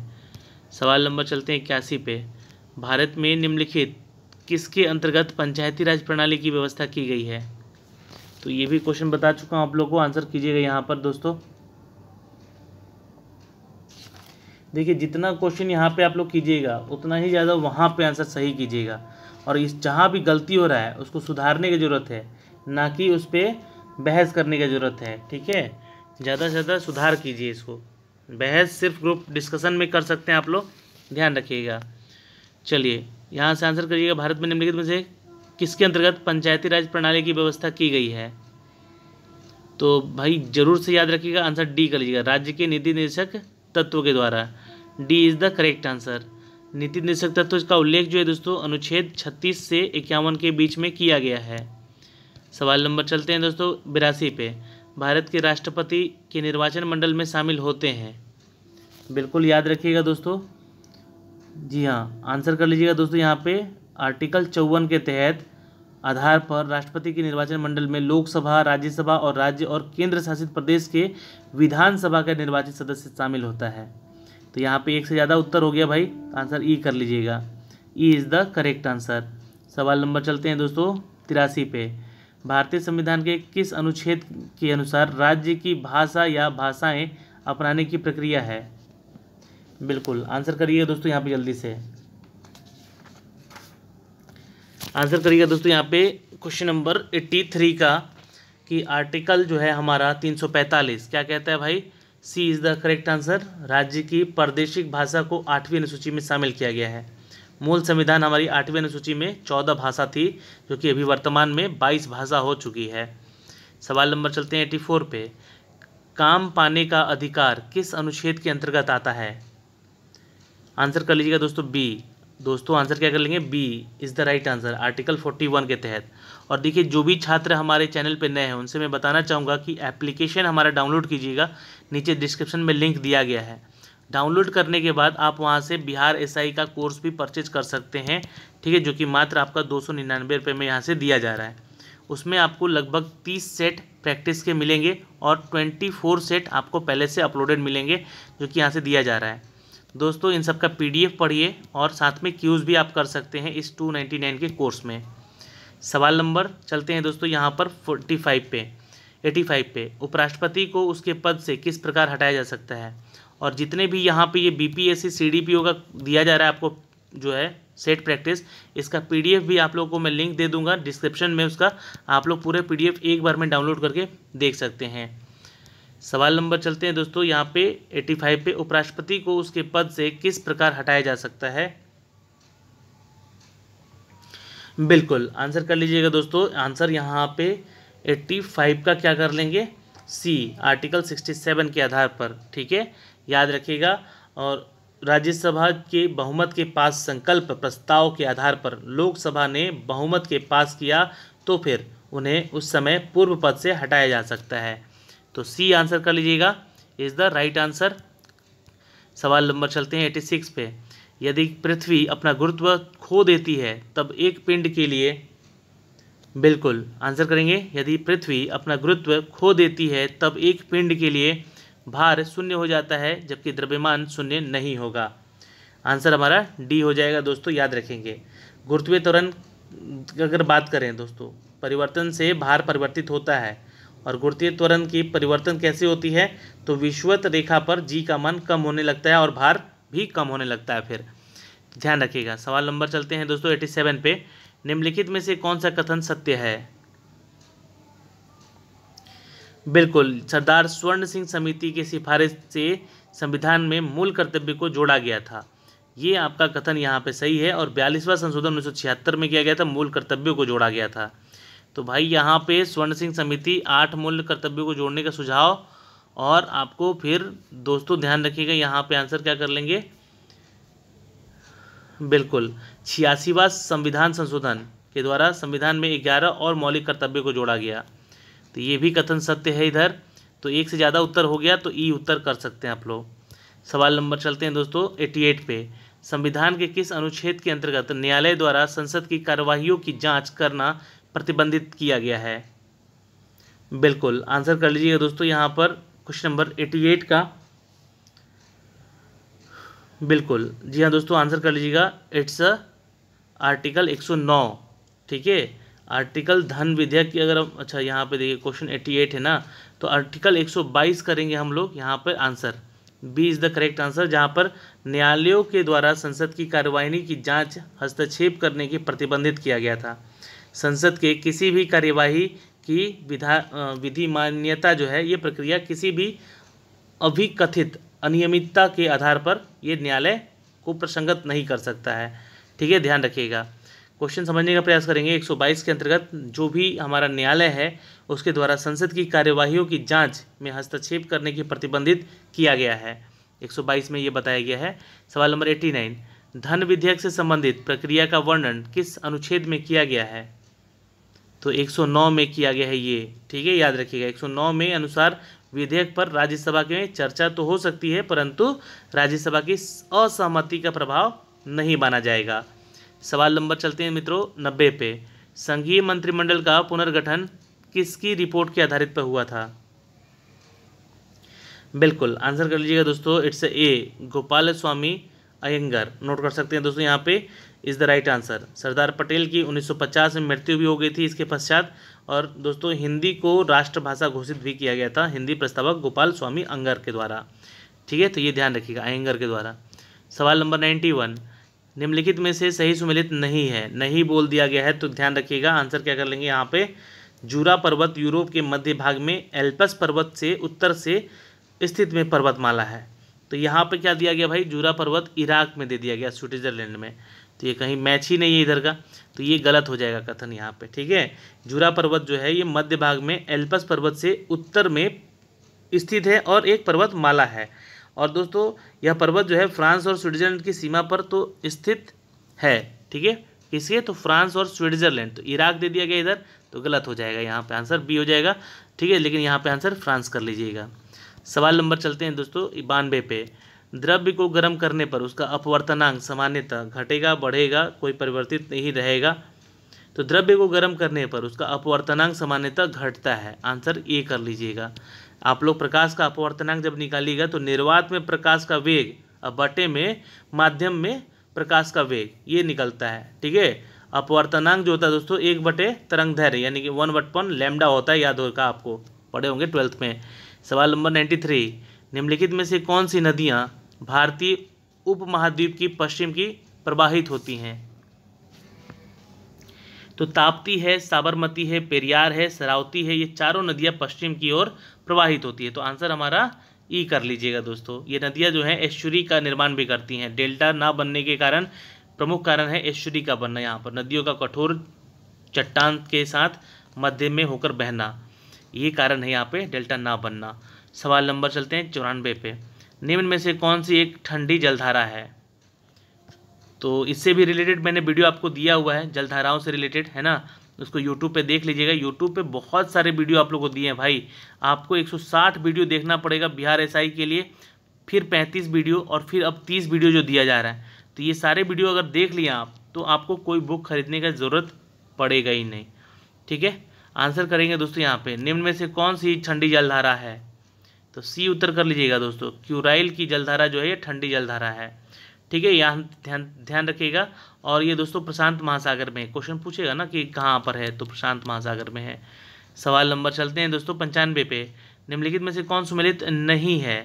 सवाल नंबर चलते हैं इक्यासी पे भारत में निम्नलिखित किसके अंतर्गत पंचायती राज प्रणाली की व्यवस्था की गई है तो ये भी क्वेश्चन बता चुका हूँ आप लोगों को आंसर कीजिएगा यहाँ पर दोस्तों देखिए जितना क्वेश्चन यहाँ पे आप लोग कीजिएगा उतना ही ज़्यादा वहाँ पे आंसर सही कीजिएगा और इस जहाँ भी गलती हो रहा है उसको सुधारने की ज़रूरत है ना कि उस पर बहस करने की ज़रूरत है ठीक है ज़्यादा से ज़्यादा सुधार कीजिए इसको बहस सिर्फ ग्रुप डिस्कशन में कर सकते हैं आप लोग ध्यान रखिएगा चलिए यहाँ से आंसर करिएगा भारत में निम्नलिखित में से किसके अंतर्गत पंचायती राज प्रणाली की व्यवस्था की गई है तो भाई जरूर से याद रखिएगा आंसर डी कर लीजिएगा राज्य के निधि निदेशक तत्व के द्वारा D is the correct answer नीति निर्देशक तत्व तो इसका उल्लेख जो है दोस्तों अनुच्छेद 36 से इक्यावन के बीच में किया गया है सवाल नंबर चलते हैं दोस्तों बिरासी पे भारत के राष्ट्रपति के निर्वाचन मंडल में शामिल होते हैं बिल्कुल याद रखिएगा दोस्तों जी हाँ आंसर कर लीजिएगा दोस्तों यहाँ पे आर्टिकल चौवन के तहत आधार पर राष्ट्रपति के निर्वाचन मंडल में लोकसभा राज्यसभा और राज्य और केंद्र शासित प्रदेश के विधानसभा का निर्वाचित सदस्य शामिल होता है तो यहाँ पे एक से ज़्यादा उत्तर हो गया भाई आंसर ई e कर लीजिएगा E is the correct answer सवाल नंबर चलते हैं दोस्तों तिरासी पे भारतीय संविधान के किस अनुच्छेद के अनुसार राज्य की भाषा या भाषाएं अपनाने की प्रक्रिया है बिल्कुल आंसर करिएगा दोस्तों यहाँ पे जल्दी से आंसर करिएगा दोस्तों यहाँ पे क्वेश्चन नंबर एट्टी थ्री का कि आर्टिकल जो है हमारा तीन सौ पैंतालीस क्या कहता है भाई C is the correct answer राज्य की प्रादेशिक भाषा को आठवीं अनुसूची में शामिल किया गया है मूल संविधान हमारी आठवीं अनुसूची में चौदह भाषा थी जो कि अभी वर्तमान में बाईस भाषा हो चुकी है सवाल नंबर चलते हैं एटी फोर पे काम पाने का अधिकार किस अनुच्छेद के अंतर्गत आता है आंसर कर लीजिएगा दोस्तों बी दोस्तों आंसर क्या कर लेंगे B is the right answer article forty one के तहत और देखिए जो भी छात्र हमारे चैनल पर नए हैं उनसे मैं बताना चाहूँगा कि एप्लीकेशन हमारा डाउनलोड कीजिएगा नीचे डिस्क्रिप्शन में लिंक दिया गया है डाउनलोड करने के बाद आप वहाँ से बिहार एसआई का कोर्स भी परचेज कर सकते हैं ठीक है जो कि मात्र आपका दो सौ निन्यानवे रुपये में यहाँ से दिया जा रहा है उसमें आपको लगभग तीस सेट प्रैक्टिस के मिलेंगे और ट्वेंटी फोर सेट आपको पहले से अपलोडेड मिलेंगे जो कि यहाँ से दिया जा रहा है दोस्तों इन सब का पीडीएफ पढ़िए और साथ में क्यूज़ भी आप कर सकते हैं इस टू नाइन्टी नाइन के कोर्स में सवाल नंबर चलते हैं दोस्तों यहाँ पर फोर्टी फाइव पे एटी फाइव पे उपराष्ट्रपति को उसके पद से किस प्रकार हटाया जा सकता है और जितने भी यहाँ पे ये B P S C C D P O का दिया जा रहा है आपको जो है सेट प्रैक्टिस इसका पीडीएफ भी आप लोगों को मैं लिंक दे दूंगा डिस्क्रिप्शन में उसका आप लोग पूरे पीडीएफ एक बार में डाउनलोड करके देख सकते हैं सवाल नंबर चलते हैं दोस्तों यहाँ पे 85 पे उपराष्ट्रपति को उसके पद से किस प्रकार हटाया जा सकता है बिल्कुल आंसर कर लीजिएगा दोस्तों आंसर यहाँ पे 85 का क्या कर लेंगे सी आर्टिकल 67 के आधार पर ठीक है याद रखिएगा और राज्यसभा के बहुमत के पास संकल्प प्रस्ताव के आधार पर लोकसभा ने बहुमत के पास किया तो फिर उन्हें उस समय पूर्व पद से हटाया जा सकता है तो सी आंसर कर लीजिएगा इज़ द राइट आंसर सवाल नंबर चलते हैं एटी सिक्स पे यदि पृथ्वी अपना गुरुत्व खो देती है तब एक पिंड के लिए बिल्कुल आंसर करेंगे यदि पृथ्वी अपना गुरुत्व खो देती है तब एक पिंड के लिए भार शून्य हो जाता है जबकि द्रव्यमान शून्य नहीं होगा आंसर हमारा डी हो जाएगा दोस्तों याद रखेंगे गुरुत्वीय त्वरण अगर बात करें दोस्तों परिवर्तन से भार परिवर्तित होता है और गुरुत्वीय त्वरण की परिवर्तन कैसे होती है तो विश्वत रेखा पर जी का मान कम होने लगता है और भार भी कम होने लगता है फिर ध्यान रखिएगा सवाल नंबर चलते हैं दोस्तों एटी सेवन पे निम्नलिखित में से कौन सा कथन सत्य है बिल्कुल सरदार स्वर्ण सिंह समिति की सिफारिश से संविधान में मूल कर्तव्य को जोड़ा गया था ये आपका कथन यहाँ पे सही है और बयालीसवां संशोधन उन्नीस में किया गया था मूल कर्तव्य को जोड़ा गया था तो भाई यहाँ पे स्वर्ण सिंह समिति आठ मूल कर्तव्यों को जोड़ने का सुझाव और आपको फिर दोस्तों ध्यान रखिएगा यहाँ पे आंसर क्या कर लेंगे बिल्कुल छियासीवा संविधान संशोधन के द्वारा संविधान में ग्यारह और मौलिक कर्तव्य को जोड़ा गया तो ये भी कथन सत्य है इधर तो एक से ज़्यादा उत्तर हो गया तो ई उत्तर कर सकते हैं आप लोग सवाल नंबर चलते हैं दोस्तों एटी एट पे संविधान के किस अनुच्छेद के अंतर्गत न्यायालय द्वारा संसद की कार्यवाहियों की जांच करना प्रतिबंधित किया गया है बिल्कुल आंसर कर लीजिएगा दोस्तों यहाँ पर क्वेश्चन नंबर एटी एट का बिल्कुल जी हाँ दोस्तों आंसर कर लीजिएगा इट्स आर्टिकल एक सौ नौ ठीक है आर्टिकल धन विधेयक की अगर अच्छा यहाँ पे देखिए क्वेश्चन एट्टी एट है ना तो आर्टिकल एक सौ बाईस करेंगे हम लोग यहाँ पर answer B is the correct answer जहाँ पर न्यायालयों के द्वारा संसद की कार्यवाही की जांच हस्तक्षेप करने के प्रतिबंधित किया गया था संसद के किसी भी कार्यवाही कि विधा विधि मान्यता जो है ये प्रक्रिया किसी भी अभिकथित अनियमितता के आधार पर ये न्यायालय को प्रसंगत नहीं कर सकता है ठीक है ध्यान रखिएगा क्वेश्चन समझने का प्रयास करेंगे 122 के अंतर्गत जो भी हमारा न्यायालय है उसके द्वारा संसद की कार्यवाही की जांच में हस्तक्षेप करने की प्रतिबंधित किया गया है 122 में ये बताया गया है सवाल नंबर 89 धन विधेयक से संबंधित प्रक्रिया का वर्णन किस अनुच्छेद में किया गया है तो 109 में किया गया है ये ठीक है याद रखिएगा 109 में अनुसार विधेयक पर राज्यसभा के चर्चा तो हो सकती है परंतु राज्यसभा की असहमति का प्रभाव नहीं माना जाएगा सवाल नंबर चलते हैं मित्रों नब्बे पे संघीय मंत्रिमंडल का पुनर्गठन किसकी रिपोर्ट के आधारित पर हुआ था बिल्कुल आंसर कर लीजिएगा दोस्तों it's A Gopalaswami Ayyangar note कर सकते हैं दोस्तों यहाँ पे is the right answer Sardar Patel की 1950 में मृत्यु भी हो गई थी इसके पश्चात और दोस्तों हिंदी को राष्ट्रभाषा घोषित भी किया गया था हिंदी प्रस्तावक गोपाल स्वामी अंगर के द्वारा ठीक है तो ये ध्यान रखिएगा अयंगर के द्वारा सवाल नंबर नाइन्टी वन निम्नलिखित में से सही सुमिलित नहीं है नहीं बोल दिया गया है तो ध्यान रखिएगा आंसर क्या कर लेंगे यहाँ पे जूरा पर्वत यूरोप के मध्य भाग में एल्पस पर्वत से उत्तर से स्थित में पर्वतमाला है तो यहाँ पे क्या दिया गया भाई जूरा पर्वत इराक में दे दिया गया स्विट्जरलैंड में तो ये कहीं मैच ही नहीं है इधर का तो ये गलत हो जाएगा कथन यहाँ पे ठीक है जुरा पर्वत जो है ये मध्य भाग में एल्पस पर्वत से उत्तर में स्थित है और एक पर्वत माला है और दोस्तों यह पर्वत जो है फ्रांस और स्विट्जरलैंड की सीमा पर तो स्थित है ठीक है किसके तो फ्रांस और स्विट्जरलैंड तो इराक दे दिया गया इधर तो गलत हो जाएगा यहाँ पर आंसर बी हो जाएगा ठीक है लेकिन यहाँ पर आंसर फ्रांस कर लीजिएगा सवाल नंबर चलते हैं दोस्तों बानवे पे द्रव्य को गर्म करने पर उसका अपवर्तनांक सामान्यतः घटेगा बढ़ेगा कोई परिवर्तित नहीं रहेगा तो द्रव्य को गर्म करने पर उसका अपवर्तनांक सामान्यतः घटता है आंसर ए कर लीजिएगा आप लोग प्रकाश का अपवर्तनांक जब निकालिएगा तो निर्वात में प्रकाश का वेग और बटे में माध्यम में प्रकाश का वेग ये निकलता है ठीक है अपवर्तनांक जो होता है दोस्तों एक बटे तरंग धैर्य यानी कि वन बटपन लेमडा होता है याद होगा आपको पढ़े होंगे ट्वेल्थ में सवाल नंबर नाइन्टी थ्री निम्नलिखित में से कौन सी नदियाँ भारतीय उपमहाद्वीप की पश्चिम की प्रवाहित होती हैं तो ताप्ती है साबरमती है पेरियार है सरावती है ये चारों नदियाँ पश्चिम की ओर प्रवाहित होती है तो आंसर हमारा ई e कर लीजिएगा दोस्तों ये नदियाँ जो हैं ऐश्वरी का निर्माण भी करती हैं डेल्टा ना बनने के कारण प्रमुख कारण है ऐश्वरी का बनना यहाँ पर नदियों का कठोर चट्टान के साथ मध्य में होकर बहना ये कारण है यहाँ पे डेल्टा ना बनना सवाल नंबर चलते हैं चौरानवे पे निम्न में से कौन सी एक ठंडी जलधारा है तो इससे भी रिलेटेड मैंने वीडियो आपको दिया हुआ है जलधाराओं से रिलेटेड है ना उसको यूट्यूब पे देख लीजिएगा यूट्यूब पे बहुत सारे वीडियो आप लोगों को दिए हैं भाई आपको 160 वीडियो देखना पड़ेगा बिहार एसआई के लिए फिर 35 वीडियो और फिर अब 30 वीडियो जो दिया जा रहा है तो ये सारे वीडियो अगर देख लिए आप तो आपको कोई बुक खरीदने का ज़रूरत पड़ेगा ही नहीं ठीक है आंसर करेंगे दोस्तों यहाँ पे निम्न में से कौन सी ठंडी जलधारा है तो सी उत्तर कर लीजिएगा दोस्तों क्यूराइल की जलधारा जो है ये ठंडी जलधारा है ठीक है यहाँ ध्यान ध्यान रखिएगा और ये दोस्तों प्रशांत महासागर में क्वेश्चन पूछेगा ना कि कहाँ पर है तो प्रशांत महासागर में है सवाल नंबर चलते हैं दोस्तों पंचानवे पे निम्नलिखित में से कौन सुमिलित नहीं है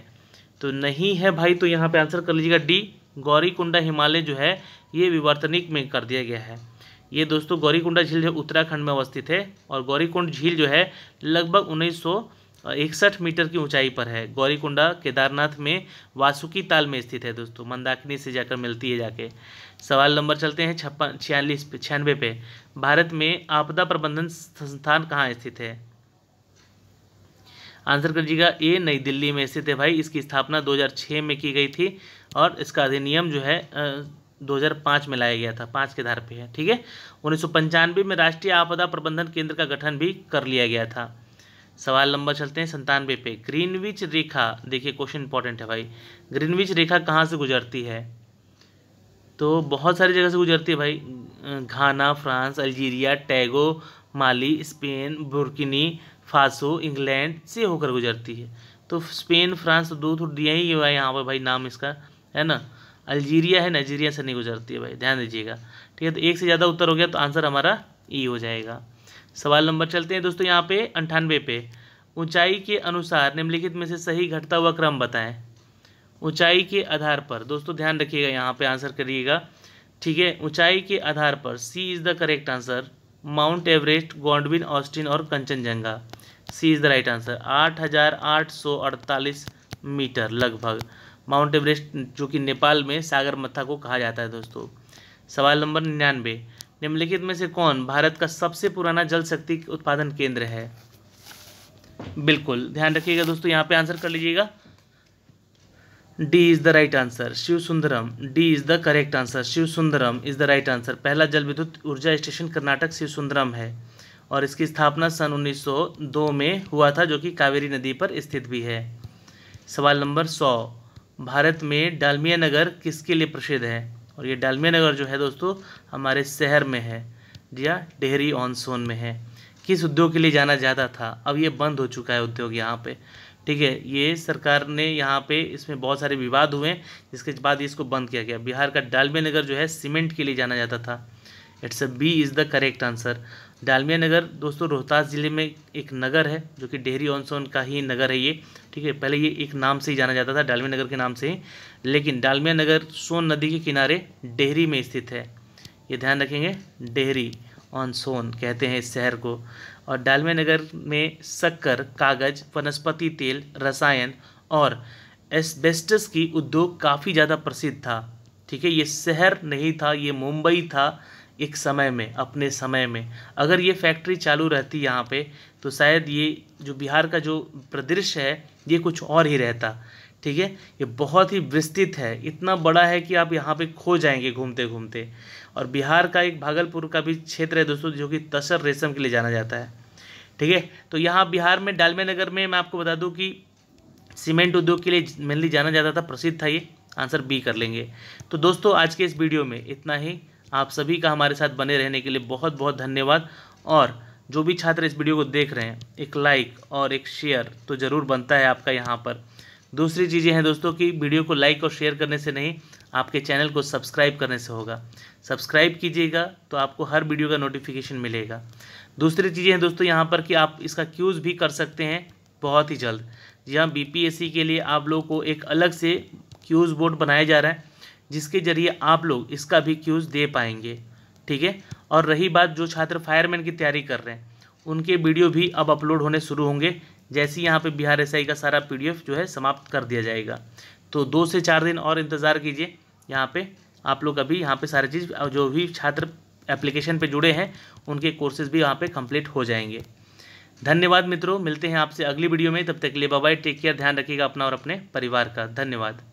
तो नहीं है भाई तो यहाँ पे आंसर कर लीजिएगा डी गौरीकुंडा हिमालय जो है ये विवर्तनिक में कर दिया गया है ये दोस्तों गौरीकुंडा झील जो उत्तराखंड में अवस्थित है और गौरीकुंड झील जो है लगभग उन्नीस सौ इकसठ मीटर की ऊंचाई पर है गौरीकुंडा केदारनाथ में वासुकी ताल में स्थित है दोस्तों मंदाकिनी से जाकर मिलती है जाके सवाल नंबर चलते हैं छप्पन छियालीस पे छियानवे पे भारत में आपदा प्रबंधन संस्थान कहाँ स्थित है आंसर कर दीजिएगा ए नई दिल्ली में स्थित है भाई इसकी स्थापना 2006 में की गई थी और इसका अधिनियम जो है दो में लाया गया था पाँच के आधार पर है ठीक है उन्नीस में राष्ट्रीय आपदा प्रबंधन केंद्र का गठन भी कर लिया गया था सवाल नंबर चलते हैं संतानवे पे ग्रीनविच रेखा देखिए क्वेश्चन इंपॉर्टेंट है भाई ग्रीनविच रेखा कहाँ से गुजरती है तो बहुत सारी जगह से गुजरती है भाई Ghana France Algeria Togo Mali Spain Burkina Faso England से होकर गुजरती है तो स्पेन फ्रांस तो दो तो दिया ही हुआ है यहाँ पर भाई नाम इसका है ना अल्जीरिया है नाइजीरिया से नहीं गुजरती है भाई ध्यान दीजिएगा ठीक है तो एक से ज़्यादा उत्तर हो गया तो आंसर हमारा ई हो जाएगा सवाल नंबर चलते हैं दोस्तों यहाँ पे अंठानवे पे ऊंचाई के अनुसार निम्नलिखित में से सही घटता हुआ क्रम बताएं ऊंचाई के आधार पर दोस्तों ध्यान रखिएगा यहाँ पे आंसर करिएगा ठीक है ऊंचाई के आधार पर C is the correct answer Mount Everest Godwin Austen और Kanchenjunga C is the right answer आठ हज़ार आठ सौ अड़तालीस मीटर लगभग माउंट एवरेस्ट जो कि नेपाल में सागर मत्था को कहा जाता है दोस्तों सवाल नंबर निन्यानवे निम्नलिखित में से कौन भारत का सबसे पुराना जल शक्ति उत्पादन केंद्र है बिल्कुल ध्यान रखिएगा दोस्तों यहाँ पे आंसर कर लीजिएगा D is the right answer Shiv Sundaram D is the correct answer Shiv Sundaram is the right answer पहला जल विद्युत ऊर्जा स्टेशन कर्नाटक शिव सुंदरम है और इसकी स्थापना सन 1902 में हुआ था जो कि कावेरी नदी पर स्थित भी है सवाल नंबर सौ भारत में डालमिया नगर किसके लिए प्रसिद्ध है और ये डालमिया नगर जो है दोस्तों हमारे शहर में है या डेहरी ऑन सोन में है किस उद्योग के लिए जाना जाता था अब ये बंद हो चुका है उद्योग यहाँ पे ठीक है ये सरकार ने यहाँ पे इसमें बहुत सारे विवाद हुए जिसके बाद इसको बंद किया गया बिहार का डालमिया नगर जो है सीमेंट के लिए जाना जाता था it's a B is the correct answer Dalmia Nagar दोस्तों रोहतास ज़िले में एक नगर है जो कि डेहरी ऑन सोन का ही नगर है ये ठीक है पहले ये एक नाम से ही जाना जाता था डालमिया नगर के नाम से ही लेकिन डालमिया नगर सोन नदी के किनारे डेहरी में स्थित है ये ध्यान रखेंगे डेहरी ऑन सोन कहते हैं इस शहर को और डालमे नगर में शक्कर कागज़ वनस्पति तेल रसायन और एस्बेस्टस की उद्योग काफ़ी ज़्यादा प्रसिद्ध था ठीक है ये शहर नहीं था ये मुंबई था एक समय में अपने समय में अगर ये फैक्ट्री चालू रहती यहाँ पे तो शायद ये जो बिहार का जो प्रदृश्य है ये कुछ और ही रहता ठीक है ये बहुत ही विस्तृत है इतना बड़ा है कि आप यहाँ पे खो जाएंगे घूमते घूमते और बिहार का एक भागलपुर का भी क्षेत्र है दोस्तों जो कि तसर रेशम के लिए जाना जाता है ठीक है तो यहाँ बिहार में डालमे नगर में मैं आपको बता दूँ कि सीमेंट उद्योग के लिए मेनली जाना जाता था प्रसिद्ध था ये आंसर बी कर लेंगे तो दोस्तों आज के इस वीडियो में इतना ही आप सभी का हमारे साथ बने रहने के लिए बहुत बहुत धन्यवाद और जो भी छात्र इस वीडियो को देख रहे हैं एक लाइक और एक शेयर तो ज़रूर बनता है आपका यहाँ पर दूसरी चीज़ें हैं दोस्तों कि वीडियो को लाइक और शेयर करने से नहीं आपके चैनल को सब्सक्राइब करने से होगा सब्सक्राइब कीजिएगा तो आपको हर वीडियो का नोटिफिकेशन मिलेगा दूसरी चीज़ें हैं दोस्तों यहाँ पर कि आप इसका क्यूज़ भी कर सकते हैं बहुत ही जल्द जी हाँ बी के लिए आप लोग को एक अलग से क्यूज़ बोर्ड बनाया जा रहा है जिसके ज़रिए आप लोग इसका भी क्यूज़ दे पाएंगे ठीक है और रही बात जो छात्र फायरमैन की तैयारी कर रहे हैं उनके वीडियो भी अब अपलोड होने शुरू होंगे जैसे ही यहाँ पर बिहार एस का सारा पी जो है समाप्त कर दिया जाएगा तो दो से चार दिन और इंतज़ार कीजिए यहाँ पे आप लोग अभी यहाँ पे सारी चीज़ जो भी छात्र एप्लीकेशन पे जुड़े हैं उनके कोर्सेज भी यहाँ पे कंप्लीट हो जाएंगे धन्यवाद मित्रों मिलते हैं आपसे अगली वीडियो में तब तक के लिए बाय टेक केयर ध्यान रखिएगा अपना और अपने परिवार का धन्यवाद